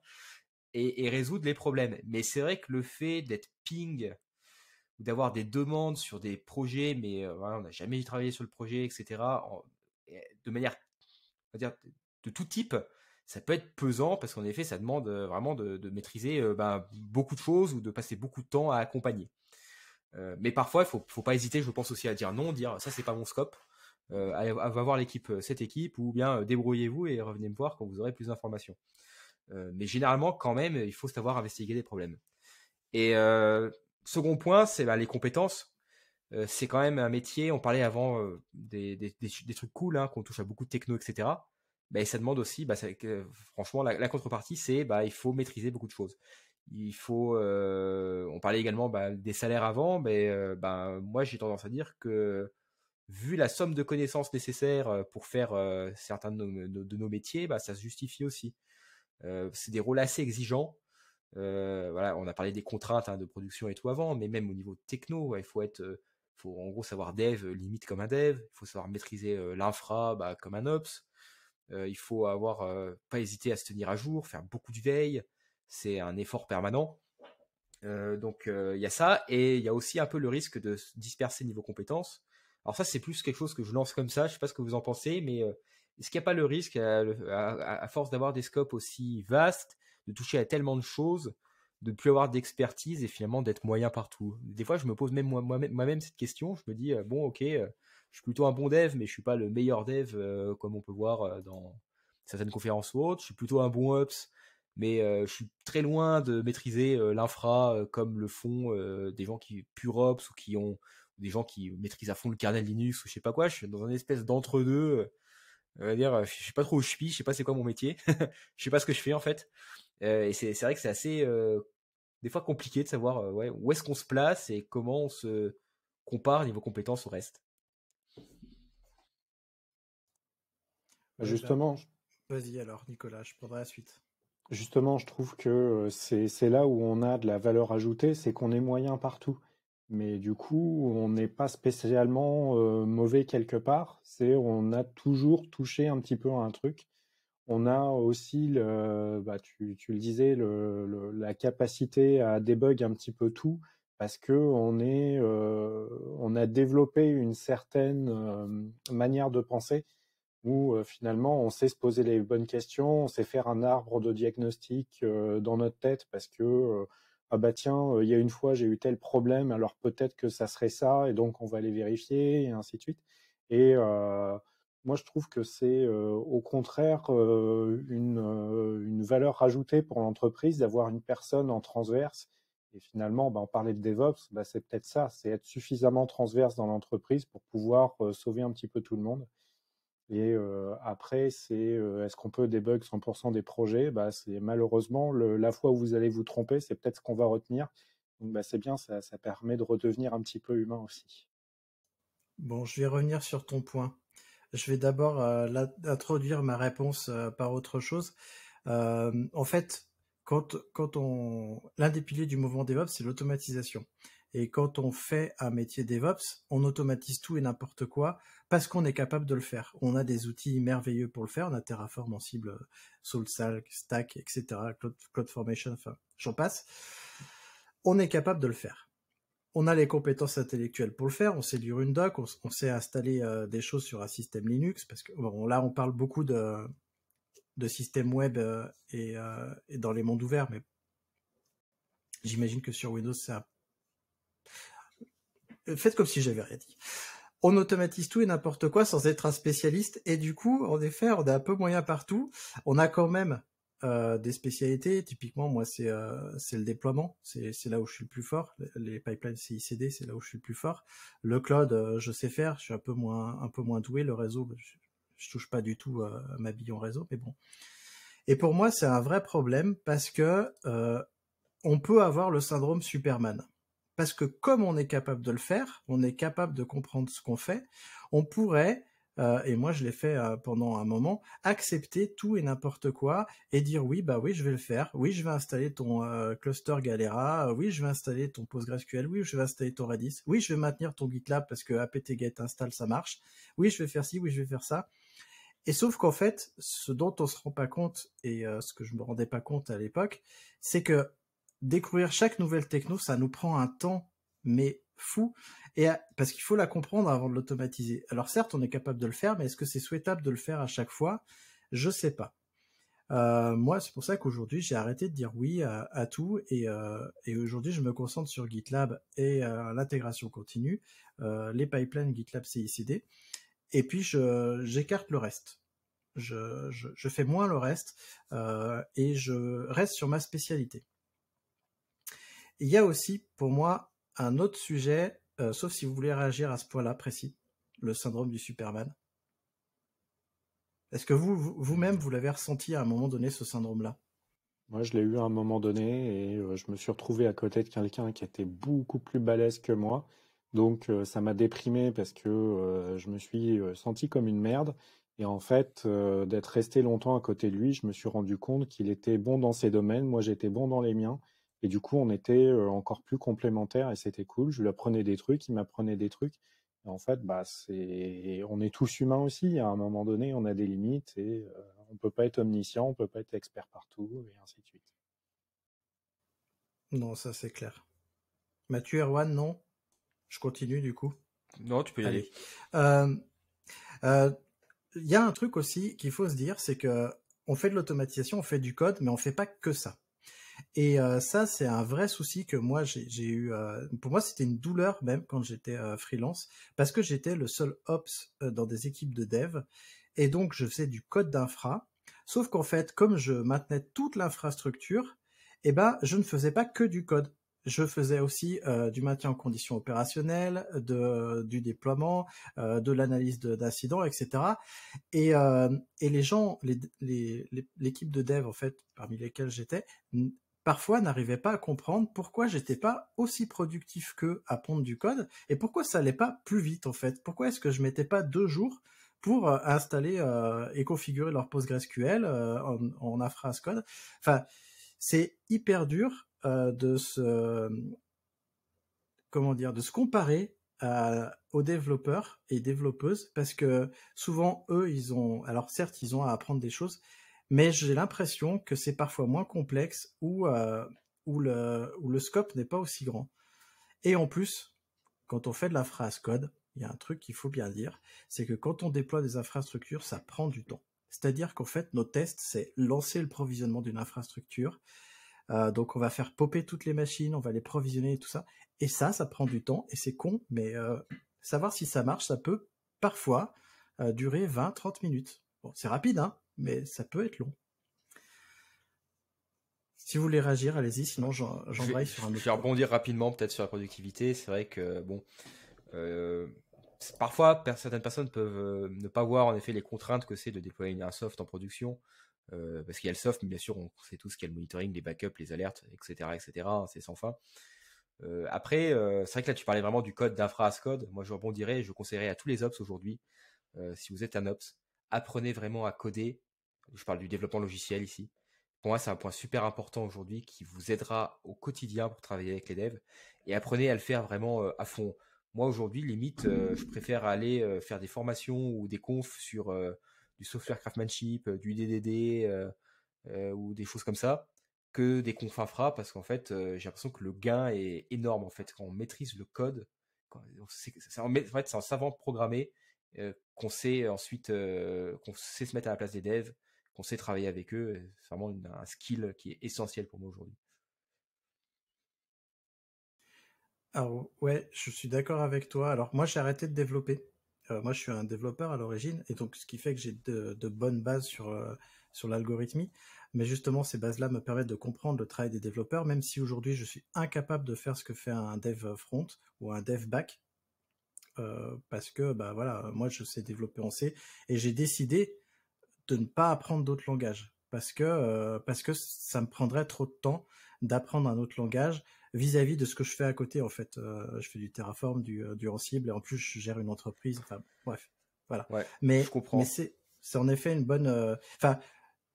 et, résoudre les problèmes. Mais c'est vrai que le fait d'être ping ou d'avoir des demandes sur des projets, mais euh, on n'a jamais travaillé sur le projet, etc., de manière, on va dire, de tout type, ça peut être pesant parce qu'en effet, ça demande euh, vraiment de, maîtriser euh, ben, beaucoup de choses ou de passer beaucoup de temps à accompagner. Euh, mais parfois, il faut, faut pas hésiter, je pense aussi à dire non, dire ça c'est pas mon scope, va voir l'équipe, cette équipe, ou bien débrouillez-vous et revenez me voir quand vous aurez plus d'informations. mais généralement, quand même, il faut savoir investiguer des problèmes. Et second point, c'est ben, les compétences. c'est quand même un métier. On parlait avant des, trucs cool, hein, qu'on touche à beaucoup de techno, etc bah, ça demande aussi, bah, franchement, la, contrepartie, c'est bah, il faut maîtriser beaucoup de choses. Il faut, euh, on parlait également bah, des salaires avant, mais euh, moi j'ai tendance à dire que vu la somme de connaissances nécessaires euh, pour faire certains de nos, métiers, ça se justifie aussi. c'est des rôles assez exigeants. voilà, on a parlé des contraintes hein, de production et tout avant, mais même au niveau techno, il faut être, faut en gros savoir dev limite comme un dev, il faut savoir maîtriser l'infra bah, comme un ops il faut avoir pas hésiter à se tenir à jour, faire beaucoup de veille. C'est un effort permanent. donc il y a ça et il y a aussi un peu le risque de se disperser niveau compétences. Alors ça c'est plus quelque chose que je lance comme ça. Je sais pas ce que vous en pensez, mais est-ce qu'il n'y a pas le risque, à, force d'avoir des scopes aussi vastes, de toucher à tellement de choses, de ne plus avoir d'expertise et finalement d'être moyen partout Des fois, je me pose même moi-même cette question. Je me dis, bon, ok, je suis plutôt un bon dev, mais je suis pas le meilleur dev euh, comme on peut voir euh, dans certaines conférences ou autres. Je suis plutôt un bon ops, mais euh, je suis très loin de maîtriser l'infra comme le font des gens qui pure ops ou qui ont des gens qui maîtrisent à fond le kernel Linux ou je sais pas quoi. Je suis dans une espèce d'entre deux. Je ne dire, sais pas trop où je suis, je sais pas c'est quoi mon métier, je ne sais pas ce que je fais en fait. et c'est vrai que c'est assez des fois compliqué de savoir où est-ce qu'on se place et comment on se compare niveau compétences au reste. Bah, justement. Vas-y alors, Nicolas, je prendrai la suite. Justement, je trouve que euh, c'est là où on a de la valeur ajoutée, c'est qu'on est moyen partout. Mais du coup, on n'est pas spécialement euh, mauvais quelque part. C'est on a toujours touché un petit peu à un truc. On a aussi, le, bah, tu, le disais, le, la capacité à débug un petit peu tout parce que on est, euh, on a développé une certaine manière de penser où euh, finalement on sait se poser les bonnes questions, on sait faire un arbre de diagnostic euh, dans notre tête parce que euh, ah bah tiens, il y a une fois j'ai eu tel problème, alors peut-être que ça serait ça, et donc on va aller vérifier, et ainsi de suite. Et moi je trouve que c'est au contraire une, valeur ajoutée pour l'entreprise d'avoir une personne en transverse. Et finalement, on bah, parlait de DevOps, bah, c'est peut-être ça, c'est être suffisamment transverse dans l'entreprise pour pouvoir sauver un petit peu tout le monde. Et après, c'est est-ce qu'on peut débug 100% des projets bah, C'est malheureusement la fois où vous allez vous tromper, c'est peut-être ce qu'on va retenir. Donc bah, c'est bien, ça, ça, permet de redevenir un petit peu humain aussi. Bon, je vais revenir sur ton point. Je vais d'abord introduire ma réponse par autre chose. en fait, quand, quand on l'un des piliers du mouvement DevOps, c'est l'automatisation. Et quand on fait un métier DevOps, on automatise tout et n'importe quoi parce qu'on est capable de le faire. On a des outils merveilleux pour le faire. On a Terraform en cible, SoulStack, Stack, etc., CloudFormation, enfin, j'en passe. On est capable de le faire. On a les compétences intellectuelles pour le faire. On sait lire une doc, on, sait installer euh, des choses sur un système Linux parce que bon, là, on parle beaucoup de, systèmes web euh, et, euh, et dans les mondes ouverts, mais j'imagine que sur Windows, c'est un faites comme si j'avais rien dit. On automatise tout et n'importe quoi sans être un spécialiste. Et du coup, en effet, on a un peu moyen partout. On a quand même euh, des spécialités. Typiquement, moi, c'est euh, c'est le déploiement. C'est là où je suis le plus fort. Les pipelines CICD, c'est là où je suis le plus fort. Le cloud, euh, je sais faire. Je suis un peu moins un peu moins doué. Le réseau, je, touche pas du tout ma bille en réseau, mais bon. Et pour moi, c'est un vrai problème parce que on peut avoir le syndrome Superman parce que comme on est capable de le faire, on est capable de comprendre ce qu'on fait, on pourrait, euh, et moi je l'ai fait euh, pendant un moment, accepter tout et n'importe quoi et dire oui, bah oui, je vais le faire, oui, je vais installer ton euh, cluster Galera, oui, je vais installer ton PostgreSQL, oui, je vais installer ton Redis, oui, je vais maintenir ton GitLab parce que apt-get install, ça marche, oui, je vais faire ci, oui, je vais faire ça. Et sauf qu'en fait, ce dont on se rend pas compte, et ce que je me rendais pas compte à l'époque, c'est que découvrir chaque nouvelle techno, ça nous prend un temps, mais fou, et parce qu'il faut la comprendre avant de l'automatiser. Alors certes, on est capable de le faire, mais est-ce que c'est souhaitable de le faire à chaque fois Je sais pas. Euh, moi, c'est pour ça qu'aujourd'hui, j'ai arrêté de dire oui à, tout euh, et, aujourd'hui, je me concentre sur GitLab et euh, l'intégration continue, les pipelines GitLab CICD, et puis j'écarte le reste. je, fais moins le reste et je reste sur ma spécialité. Il y a aussi, pour moi, un autre sujet, euh, sauf si vous voulez réagir à ce point-là précis, le syndrome du Superman. Est-ce que vous, vous-même, vous, l'avez ressenti à un moment donné, ce syndrome-là Moi, je l'ai eu à un moment donné et euh, je me suis retrouvé à côté de quelqu'un qui était beaucoup plus balèze que moi. Donc, euh, ça m'a déprimé parce que je me suis senti comme une merde. Et en fait, d'être resté longtemps à côté de lui, je me suis rendu compte qu'il était bon dans ses domaines, moi j'étais bon dans les miens. Et du coup, on était euh, encore plus complémentaires et c'était cool. Je lui apprenais des trucs, il m'apprenait des trucs. en fait, bah, c'est, on est tous humains aussi. À un moment donné, on a des limites et on euh, on peut pas être omniscient, on peut pas être expert partout et ainsi de suite. Non, ça c'est clair. Mathieu, Erwan, non Je continue du coup Non, tu peux y aller. Euh, il y a un truc aussi qu'il faut se dire, c'est que on fait de l'automatisation, on fait du code, mais on fait pas que ça. Et euh, ça, c'est un vrai souci que moi, j'ai eu. Euh, pour moi, c'était une douleur même quand j'étais euh, freelance, parce que j'étais le seul ops dans des équipes de dev. Et donc, je faisais du code d'infra. Sauf qu'en fait, comme je maintenais toute l'infrastructure, eh ben, je ne faisais pas que du code. Je faisais aussi du maintien en condition opérationnelle, de, du déploiement, de l'analyse d'incidents, etc. Et, les gens, l'équipe les, de dev en fait, parmi lesquels j'étais, parfois n'arrivaient pas à comprendre pourquoi j'étais pas aussi productif qu'eux à pondre du code et pourquoi ça allait pas plus vite en fait. Pourquoi est-ce que je mettais pas deux jours pour euh, installer euh, et configurer leur PostgreSQL euh, en, en code. Enfin, c'est hyper dur de se comment dire, de se comparer aux développeurs et développeuses parce que souvent eux ils ont alors certes ils ont à apprendre des choses mais j'ai l'impression que c'est parfois moins complexe ou euh, où, le, le scope n'est pas aussi grand. Et en plus, quand on fait de la phrase code, il y a un truc qu'il faut bien dire, c'est que quand on déploie des infrastructures, ça prend du temps. C'est-à-dire qu'en fait, nos tests, c'est lancer le provisionnement d'une infrastructure. Euh, donc, on va faire popper toutes les machines, on va les provisionner et tout ça. Et ça, ça prend du temps et c'est con, mais euh, savoir si ça marche, ça peut parfois durer 20-30 minutes. Bon, c'est rapide, hein mais ça peut être long. Si vous voulez réagir, allez-y, sinon j'en braille sur un autre. Je vais rebondir rapidement peut-être sur la productivité. C'est vrai que, bon, euh, parfois certaines personnes peuvent euh, ne pas voir en effet les contraintes que c'est de déployer un soft en production. Euh, parce qu'il y a le soft, mais bien sûr, on sait tous qu'il y a le monitoring, les backups, les alertes, etc. etc. Hein, c'est sans fin. après, c'est vrai que là, tu parlais vraiment du code d'infra as code. Moi, je rebondirais, je conseillerais à tous les ops aujourd'hui, si vous êtes un ops, apprenez vraiment à coder je parle du développement logiciel ici. Pour moi, c'est un point super important aujourd'hui qui vous aidera au quotidien pour travailler avec les devs et apprenez à le faire vraiment euh, à fond. Moi, aujourd'hui, limite, euh, je préfère aller euh, faire des formations ou des confs sur du software craftsmanship, du DDD ou des choses comme ça que des confs infra parce qu'en fait, j'ai l'impression que le gain est énorme en fait quand on maîtrise le code. c'est, en fait, c'est en savant programmer qu'on sait ensuite qu'on sait se mettre à la place des devs on sait travailler avec eux. C'est vraiment un skill qui est essentiel pour moi aujourd'hui. Alors ouais, je suis d'accord avec toi. Alors moi j'ai arrêté de développer. Euh, moi je suis un développeur à l'origine et donc ce qui fait que j'ai de, bonnes bases sur euh, sur l'algorithmie. Mais justement ces bases-là me permettent de comprendre le travail des développeurs, même si aujourd'hui je suis incapable de faire ce que fait un dev front ou un dev back. Euh, parce que bah voilà, moi je sais développer en C et j'ai décidé de ne pas apprendre d'autres langages parce que euh, parce que ça me prendrait trop de temps d'apprendre un autre langage vis-à-vis de ce que je fais à côté en fait euh, je fais du Terraform du euh, du Ansible et en plus je gère une entreprise enfin bref voilà mais c'est en effet une bonne enfin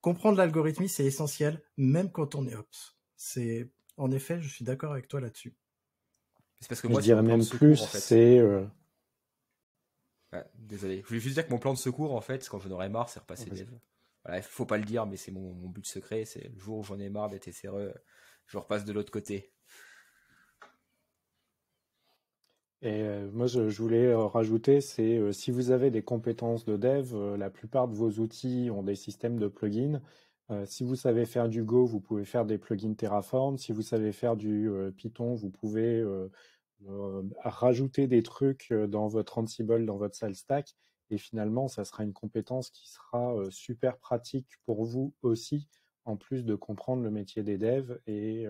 comprendre l'algorithme c'est essentiel même quand on est ops c'est en effet je suis d'accord avec toi là-dessus moi je dirais même plus c'est désolé. Je voulais juste dire que mon plan de secours, en fait, quand j'en aurais marre, c'est repasser oh, dev. Voilà, faut pas le dire, mais c'est mon, but secret. C'est le jour où j'en ai marre d'être SRE, je repasse de l'autre côté. Et euh, moi, je, voulais euh, rajouter, c'est euh, si vous avez des compétences de dev, la plupart de vos outils ont des systèmes de plugins. si vous savez faire du Go, vous pouvez faire des plugins Terraform. Si vous savez faire du Python, vous pouvez euh, rajouter des trucs euh, dans votre Ansible, dans votre stack et finalement, ça sera une compétence qui sera euh, super pratique pour vous aussi, en plus de comprendre le métier des devs. Et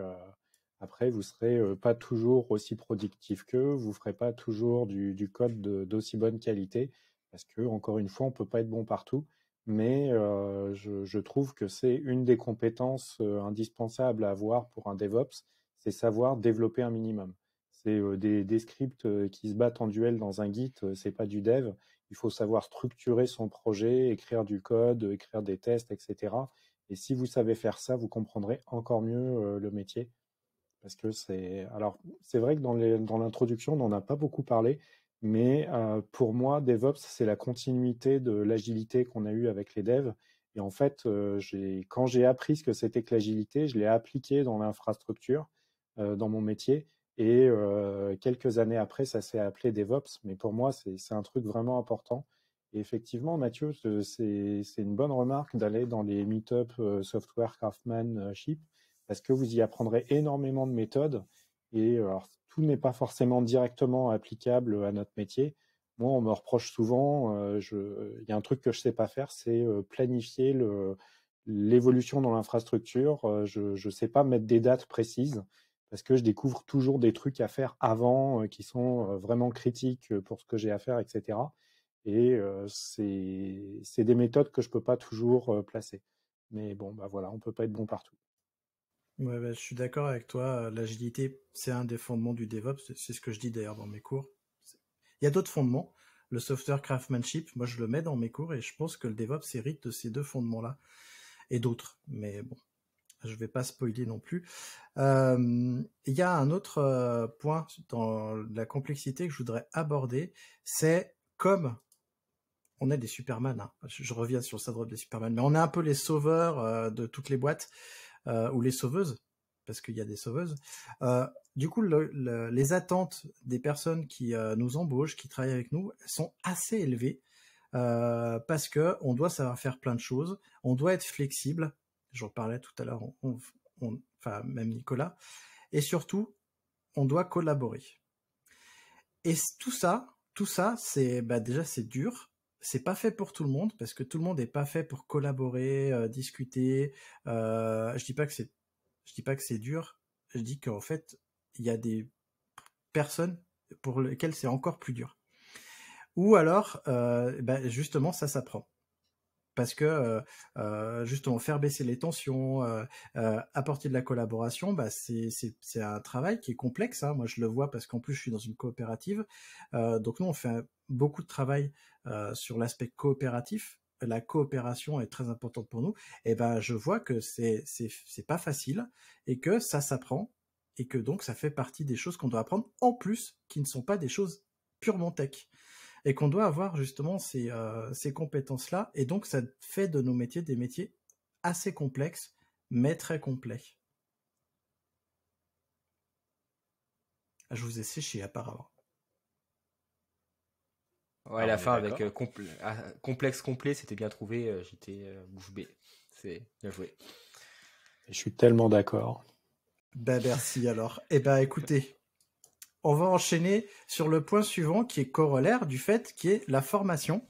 après, vous serez pas toujours aussi productif qu'eux, vous ferez pas toujours du, code d'aussi bonne qualité, parce que encore une fois, on peut pas être bon partout. Mais je, trouve que c'est une des compétences indispensables à avoir pour un DevOps, c'est savoir développer un minimum c'est des, scripts qui se battent en duel dans un Git, c'est pas du dev. Il faut savoir structurer son projet, écrire du code, écrire des tests, etc. Et si vous savez faire ça, vous comprendrez encore mieux le métier. Parce que c'est. Alors, c'est vrai que dans l'introduction, on n'en a pas beaucoup parlé, mais pour moi, DevOps, c'est la continuité de l'agilité qu'on a eue avec les devs. Et en fait, quand j'ai appris ce que c'était que l'agilité, je l'ai appliqué dans l'infrastructure, dans mon métier. Et quelques années après, ça s'est appelé DevOps. Mais pour moi, c'est un truc vraiment important. Et effectivement, Mathieu, c'est une bonne remarque d'aller dans les meet-up euh, software craftsmanship parce que vous y apprendrez énormément de méthodes. Et tout n'est pas forcément directement applicable à notre métier. Moi, on me reproche souvent, il y a un truc que je ne sais pas faire, c'est planifier l'évolution dans l'infrastructure. je ne sais pas mettre des dates précises parce que je découvre toujours des trucs à faire avant euh, qui sont euh, vraiment critiques euh, pour ce que j'ai à faire, etc. Et c'est des méthodes que je peux pas toujours placer. Mais bon, bah voilà, on peut pas être bon partout. Ouais, bah, je suis d'accord avec toi. L'agilité, c'est un des fondements du DevOps. C'est ce que je dis d'ailleurs dans mes cours. Il y a d'autres fondements. Le software craftsmanship, moi je le mets dans mes cours et je pense que le DevOps hérite de ces deux fondements-là et d'autres. Mais bon, je ne vais pas spoiler non plus. Euh, il y a un autre euh, point dans la complexité que je voudrais aborder, c'est comme on est des Superman, hein. je, reviens sur le syndrome des Superman, mais on est un peu les sauveurs euh, de toutes les boîtes, ou les sauveuses, parce qu'il y a des sauveuses. du coup, les attentes des personnes qui nous embauchent, qui travaillent avec nous, sont assez élevées. parce que on doit savoir faire plein de choses, on doit être flexible, J'en parlais tout à l'heure, enfin même Nicolas. Et surtout, on doit collaborer. Et tout ça, tout ça, c'est bah, déjà c'est dur. C'est pas fait pour tout le monde parce que tout le monde n'est pas fait pour collaborer, euh, discuter. Euh, je dis pas que c'est, je dis pas que c'est dur. Je dis qu'en fait, il y a des personnes pour lesquelles c'est encore plus dur. Ou alors, euh, bah, justement, ça s'apprend parce que euh, euh, justement faire baisser les tensions, euh, apporter de la collaboration, bah, c'est un travail qui est complexe. Hein. Moi, je le vois parce qu'en plus, je suis dans une coopérative. donc nous, on fait beaucoup de travail sur l'aspect coopératif. La coopération est très importante pour nous. Et eh ben, je vois que c'est c'est pas facile et que ça s'apprend et que donc ça fait partie des choses qu'on doit apprendre en plus qui ne sont pas des choses purement tech et qu'on doit avoir justement euh, ces, compétences-là. Et donc, ça fait de nos métiers des métiers assez complexes, mais très complets. Ah, je vous ai séché apparemment. Ouais, ah, la fin avec euh, ah, complexe complet, c'était bien trouvé. Euh, j'étais bouffé. bouche C'est bien joué. Je suis tellement d'accord. Ben merci alors. Eh ben écoutez, on va enchaîner sur le point suivant qui est corollaire du fait qui est la formation.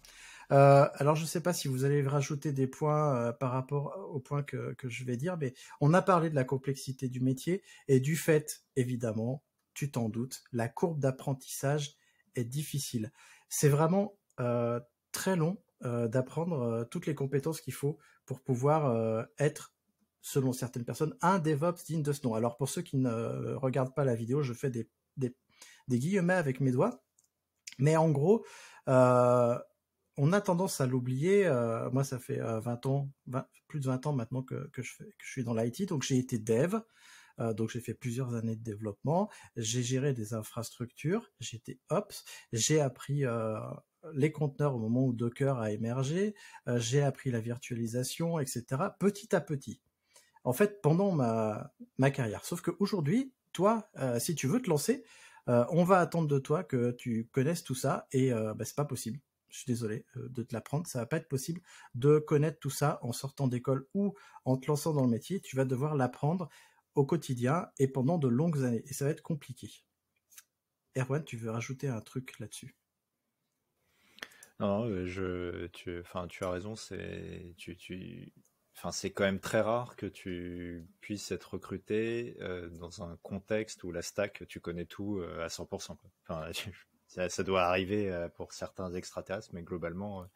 Euh, alors je ne sais pas si vous allez rajouter des points euh, par rapport au point que, je vais dire, mais on a parlé de la complexité du métier et du fait, évidemment, tu t'en doutes, la courbe d'apprentissage est difficile. C'est vraiment euh, très long d'apprendre toutes les compétences qu'il faut pour pouvoir être selon certaines personnes, un DevOps digne de ce nom. Alors pour ceux qui ne regardent pas la vidéo, je fais des des, guillemets avec mes doigts. Mais en gros, euh, on a tendance à l'oublier. Euh, moi, ça fait 20 euh, ans, plus de 20 ans maintenant que, je, suis dans l'IT. Donc, j'ai été dev. donc, j'ai fait plusieurs années de développement. J'ai géré des infrastructures. J'étais ops. J'ai appris les conteneurs au moment où Docker a émergé. j'ai appris la virtualisation, etc. Petit à petit. En fait, pendant ma, ma carrière. Sauf qu'aujourd'hui, toi, euh, si tu veux te lancer, euh, on va attendre de toi que tu connaisses tout ça et ce euh, bah, c'est pas possible je suis désolé de te l'apprendre, ça va pas être possible de connaître tout ça en sortant d'école ou en te lançant dans le métier. Tu vas devoir l'apprendre au quotidien et pendant de longues années. Et ça va être compliqué. Erwan, tu veux rajouter un truc là-dessus Non, je, tu, enfin, tu as raison. C'est, tu, tu, Enfin, c'est quand même très rare que tu puisses être recruté euh, dans un contexte où la stack, tu connais tout euh, à 100%. Enfin, ça, doit arriver euh, pour certains extraterrestres, mais globalement,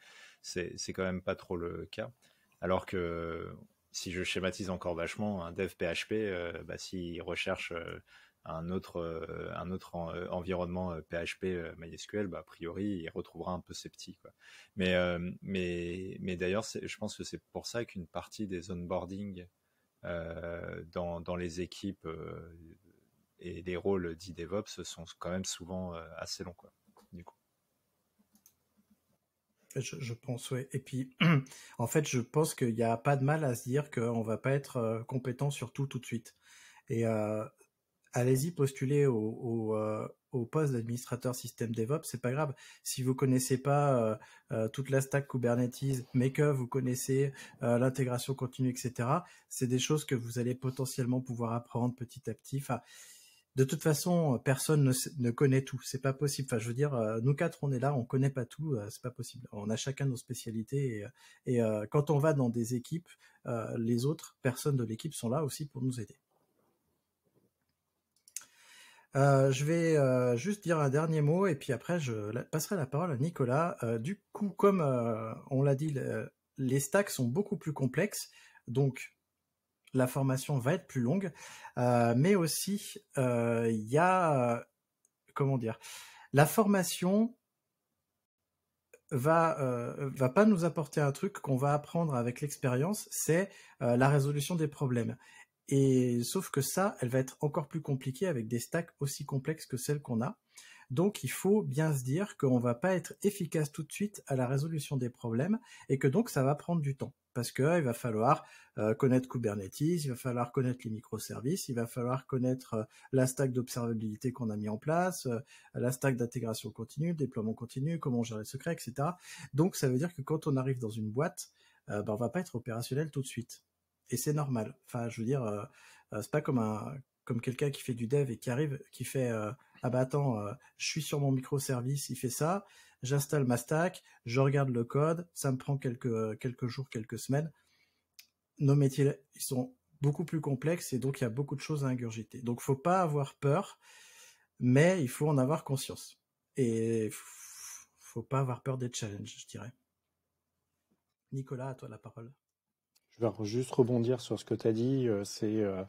c'est quand même pas trop le cas. Alors que si je schématise encore vachement, un dev PHP, bah, s'il recherche un autre, euh, un autre euh, environnement PHP euh, MySQL, bah, a priori, il retrouvera un peu ses petits. Quoi. Mais, mais, mais d'ailleurs, je pense que c'est pour ça qu'une partie des onboarding dans, dans, les équipes et les rôles dits DevOps sont quand même souvent assez longs. Quoi, du coup. Je, pense, oui. Et puis, en fait, je pense qu'il n'y a pas de mal à se dire qu'on ne va pas être compétent sur tout tout de suite. Et allez-y postuler euh, au, poste d'administrateur système DevOps, c'est pas grave. Si vous connaissez pas euh, euh, toute la stack Kubernetes, mais que vous connaissez l'intégration continue, etc., c'est des choses que vous allez potentiellement pouvoir apprendre petit à petit. de toute façon, personne ne, connaît tout. C'est pas possible. Enfin, je veux dire, nous quatre, on est là, on connaît pas tout. c'est pas possible. On a chacun nos spécialités et quand on va dans des équipes, les autres personnes de l'équipe sont là aussi pour nous aider. Euh, je vais euh, juste dire un dernier mot et puis après je passerai la parole à Nicolas. Euh, du coup, comme on l'a dit, les stacks sont beaucoup plus complexes, donc la formation va être plus longue, mais aussi il y a comment dire, la formation va va pas nous apporter un truc qu'on va apprendre avec l'expérience, c'est la résolution des problèmes. Et sauf que ça, elle va être encore plus compliquée avec des stacks aussi complexes que celles qu'on a. Donc il faut bien se dire qu'on va pas être efficace tout de suite à la résolution des problèmes et que donc ça va prendre du temps parce que il va falloir euh, connaître Kubernetes, il va falloir connaître les microservices, il va falloir connaître euh, la stack d'observabilité qu'on a mis en place, euh, la stack d'intégration continue, déploiement continu, comment gérer les secrets, etc. Donc ça veut dire que quand on arrive dans une boîte, ben, on ne va pas être opérationnel tout de suite et c'est normal. Enfin, je veux dire, euh, euh, c'est pas comme un comme quelqu'un qui fait du dev et qui arrive, qui fait euh, ah bah attends, je suis sur mon microservice, il fait ça, j'installe ma stack, je regarde le code, ça me prend quelques quelques jours, quelques semaines. Nos métiers ils sont beaucoup plus complexes et donc il y a beaucoup de choses à ingurgiter. Donc faut pas avoir peur, mais il faut en avoir conscience et faut pas avoir peur des challenges, je dirais. Nicolas, à toi la parole. Je vais juste rebondir sur ce que tu as dit. Euh, c'est euh,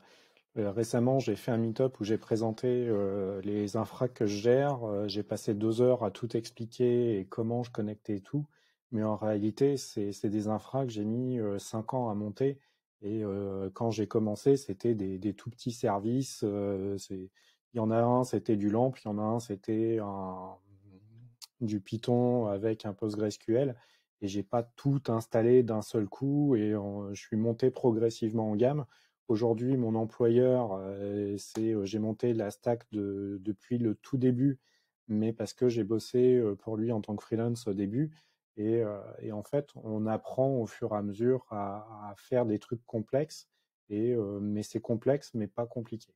euh, récemment, j'ai fait un meet-up où j'ai présenté les infras que je gère. J'ai passé deux heures à tout expliquer et comment je connectais tout. Mais en réalité, c'est des infras que j'ai mis cinq ans à monter. Et quand j'ai commencé, c'était des, tout petits services. il y en a un, c'était du LAMP. Il y en a un, c'était du Python avec un PostgreSQL et j'ai pas tout installé d'un seul coup et je suis monté progressivement en gamme. Aujourd'hui, mon employeur, euh, c'est euh, j'ai monté la stack depuis le tout début, mais parce que j'ai bossé euh, pour lui en tant que freelance au début. Et, en fait, on apprend au fur et à mesure à, à faire des trucs complexes. Et mais c'est complexe, mais pas compliqué.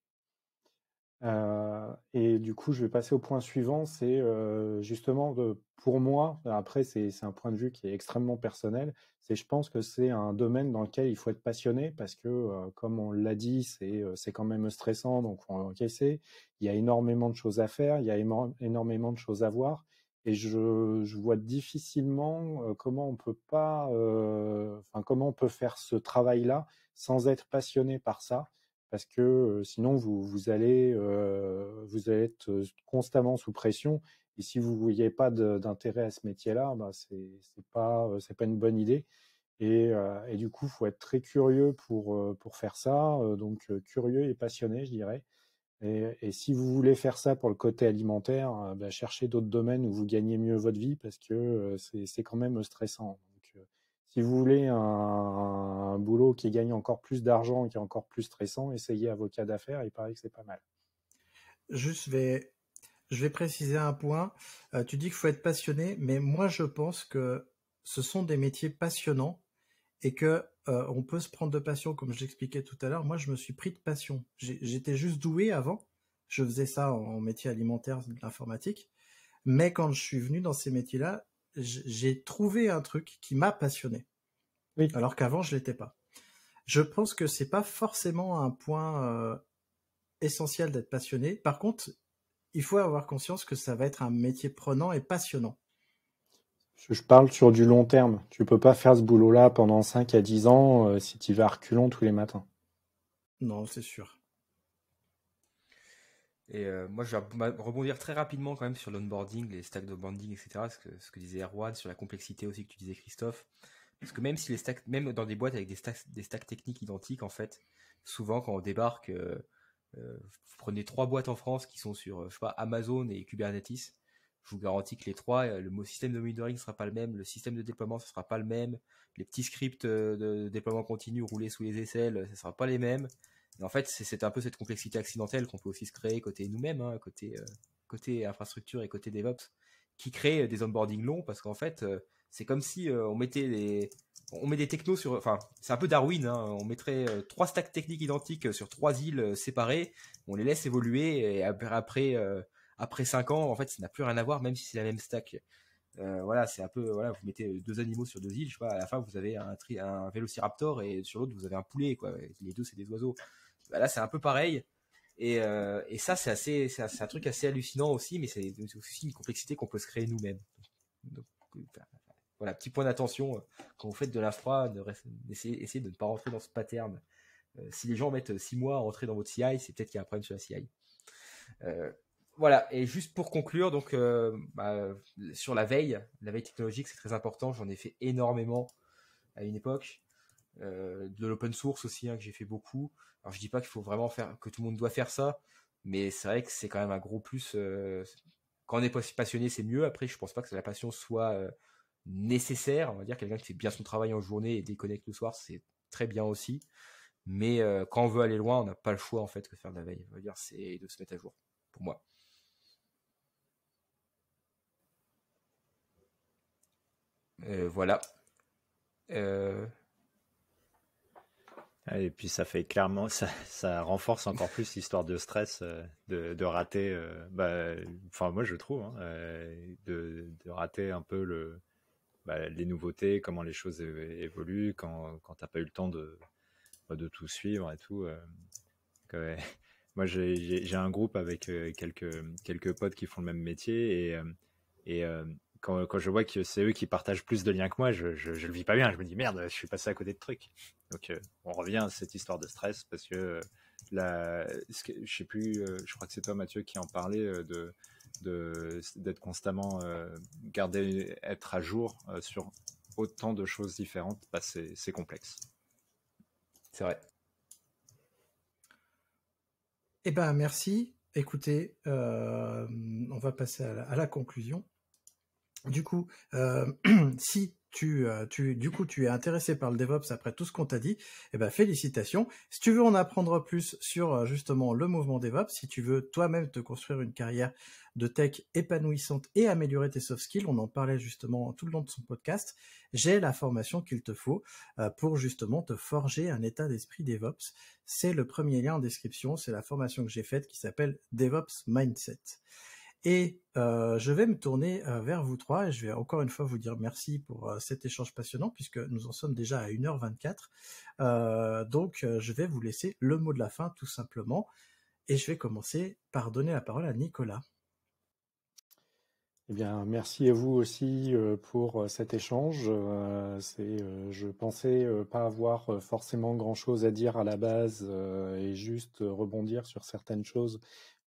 Euh, et du coup, je vais passer au point suivant, c'est euh, justement pour moi, ben, après c'est un point de vue qui est extrêmement personnel, c'est je pense que c'est un domaine dans lequel il faut être passionné parce que, euh, comme on l'a dit, c'est quand même stressant, donc on encaisser, il y a énormément de choses à faire, il y a énormément de choses à voir, et je, je vois difficilement comment on peut pas, enfin comment on peut faire ce travail-là sans être passionné par ça parce que sinon vous, allez vous êtes être constamment sous pression et si vous voyez pas d'intérêt à ce métier-là, bah, ce c'est pas c'est pas une bonne idée. Et, du coup, faut être très curieux pour pour faire ça. donc curieux et passionné, je dirais. Et, si vous voulez faire ça pour le côté alimentaire, bah, cherchez d'autres domaines où vous gagnez mieux votre vie parce que c'est quand même stressant si vous voulez un, boulot qui gagne encore plus d'argent, et qui est encore plus stressant, essayez avocat d'affaires, il paraît que c'est pas mal. Juste, je vais, je vais préciser un point. Euh, tu dis qu'il faut être passionné, mais moi je pense que ce sont des métiers passionnants et que euh, on peut se prendre de passion, comme je l'expliquais tout à l'heure. Moi, je me suis pris de passion. J'étais juste doué avant. Je faisais ça en métier alimentaire, de l'informatique. Mais quand je suis venu dans ces métiers-là, j'ai trouvé un truc qui m'a passionné. Oui. Alors qu'avant, je l'étais pas. Je pense que c'est pas forcément un point euh, essentiel d'être passionné. Par contre, il faut avoir conscience que ça va être un métier prenant et passionnant. Je parle sur du long terme. Tu peux pas faire ce boulot-là pendant 5 à 10 ans euh, si tu vas reculons tous les matins. Non, c'est sûr. Et euh, moi, je vais rebondir très rapidement quand même sur l'onboarding, les stacks de bonding, etc. Ce que, disait Erwan sur la complexité aussi que tu disais, Christophe. Parce que même si les stacks, même dans des boîtes avec des stacks, techniques identiques, en fait, souvent quand on débarque, euh, euh, vous prenez trois boîtes en France qui sont sur, Amazon et Kubernetes. Je vous garantis que les trois, le mot système de monitoring sera pas le même, le système de déploiement ne sera pas le même, les petits scripts de déploiement continu roulés sous les aisselles, ce sera pas les mêmes. Et en fait, c'est un peu cette complexité accidentelle qu'on peut aussi se créer côté nous-mêmes, hein, côté, euh, côté infrastructure et côté DevOps, qui crée euh, des onboarding longs parce qu'en fait, euh, c'est comme si on mettait des, on met des technos sur, enfin, c'est un peu Darwin, hein, on mettrait trois stacks techniques identiques sur trois îles séparées, on les laisse évoluer et après, après cinq ans, en fait, ça n'a plus rien à voir, même si c'est la même stack. voilà, c'est un peu, voilà, vous mettez deux animaux sur deux îles, à la fin vous avez un, un vélociraptor et sur l'autre vous avez un poulet, quoi. Les deux c'est des oiseaux. Bah, là c'est un peu pareil. Et, euh, ça c'est c'est un, truc assez hallucinant aussi, mais c'est aussi une complexité qu'on peut se créer nous-mêmes. Euh, voilà, petit point d'attention euh, quand vous faites de la froid, essayez, de ne pas rentrer dans ce pattern. si les gens mettent six mois à rentrer dans votre CI, c'est peut-être qu'il y a un problème sur la CI. voilà, et juste pour conclure, donc bah, sur la veille, la veille technologique, c'est très important. J'en ai fait énormément à une époque. Euh, de l'open source aussi hein, que j'ai fait beaucoup. Alors je dis pas qu'il faut vraiment faire que tout le monde doit faire ça, mais c'est vrai que c'est quand même un gros plus. Euh, quand on est passionné, c'est mieux. Après, je pense pas que la passion soit euh, nécessaire. On va dire quelqu'un qui fait bien son travail en journée et déconnecte le soir, c'est très bien aussi. Mais quand on veut aller loin, on n'a pas le choix en fait que faire de la veille. On va dire, c'est de se mettre à jour. Pour moi. voilà. Euh, et puis ça fait clairement, ça, renforce encore plus l'histoire de stress euh, de, rater, euh, bah, enfin moi je trouve, hein, euh, de, rater un peu le, bah, les nouveautés, comment les choses évoluent, quand, quand n'as pas eu le temps de, bah, de tout suivre et tout. moi j'ai un groupe avec quelques, quelques potes qui font le même métier et, et quand, je vois que c'est eux qui partagent plus de liens que moi, je, ne le vis pas bien. Je me dis merde, je suis passé à côté de trucs. Donc euh, on revient à cette histoire de stress parce que je euh, ne je sais plus, euh, je crois que c'est toi Mathieu qui en parlait de d'être constamment garder, être à jour sur autant de choses différentes. Bah, c'est complexe. C'est vrai. Eh ben merci. Écoutez, on va passer à la conclusion. Du coup, euh, si tu, euh, tu, du coup, tu es intéressé par le DevOps après tout ce qu'on t'a dit, eh ben, félicitations. Si tu veux en apprendre plus sur euh, justement le mouvement DevOps, si tu veux toi-même te construire une carrière de tech épanouissante et améliorer tes soft skills, on en parlait justement tout le long de son podcast, j'ai la formation qu'il te faut pour justement te forger un état d'esprit DevOps. C'est le premier lien en description, c'est la formation que j'ai faite qui s'appelle DevOps Mindset. Et euh, je vais me tourner euh, vers vous trois et je vais encore une fois vous dire merci pour euh, cet échange passionnant puisque nous en sommes déjà à 1h24. donc je vais vous laisser le mot de la fin tout simplement et je vais commencer par donner la parole à Nicolas. Eh bien, merci à vous aussi pour cet échange. C'est, je pensais pas avoir forcément grand-chose à dire à la base et juste rebondir sur certaines choses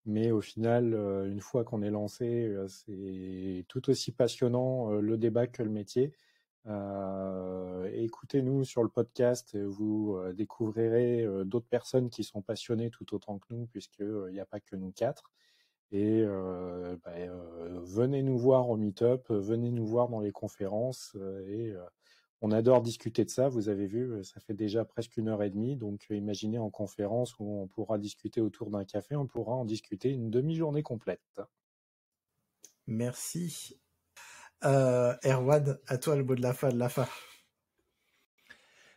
mais au final, euh, une fois qu'on est lancé, euh, c'est tout aussi passionnant euh, le débat que le métier. Écoutez-nous sur le podcast, vous découvrirez d'autres personnes qui sont passionnées tout autant que nous, puisqu'il n'y a pas que nous quatre. Et bah, venez nous voir au meet-up, venez nous voir dans les conférences et on adore discuter de ça. Vous avez vu, euh, ça fait déjà presque une heure et demie. Donc, euh, imaginez en conférence où on pourra discuter autour d'un café, on pourra en discuter une demi-journée complète. Merci. Euh, à toi le beau de la fin, de la fin.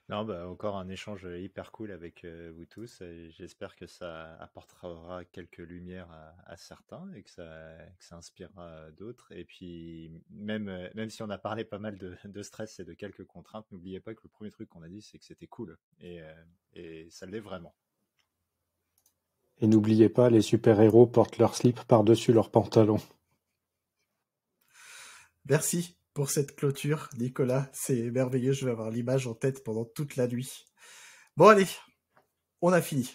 Non, bah, encore un échange euh, hyper cool avec euh, vous tous. J'espère que ça apportera quelques lumières à, certains et que ça, que ça inspirera d'autres. Et puis, même, euh, même si on a parlé pas mal de, stress et de quelques contraintes, n'oubliez pas que le premier truc qu'on a dit, c'est que c'était cool. Et, et ça l'est vraiment. Et n'oubliez pas, les super-héros portent leur slip par-dessus leurs pantalons. Merci pour cette clôture, Nicolas. C'est merveilleux, je vais avoir l'image en tête pendant toute la nuit. Bon, allez, on a fini.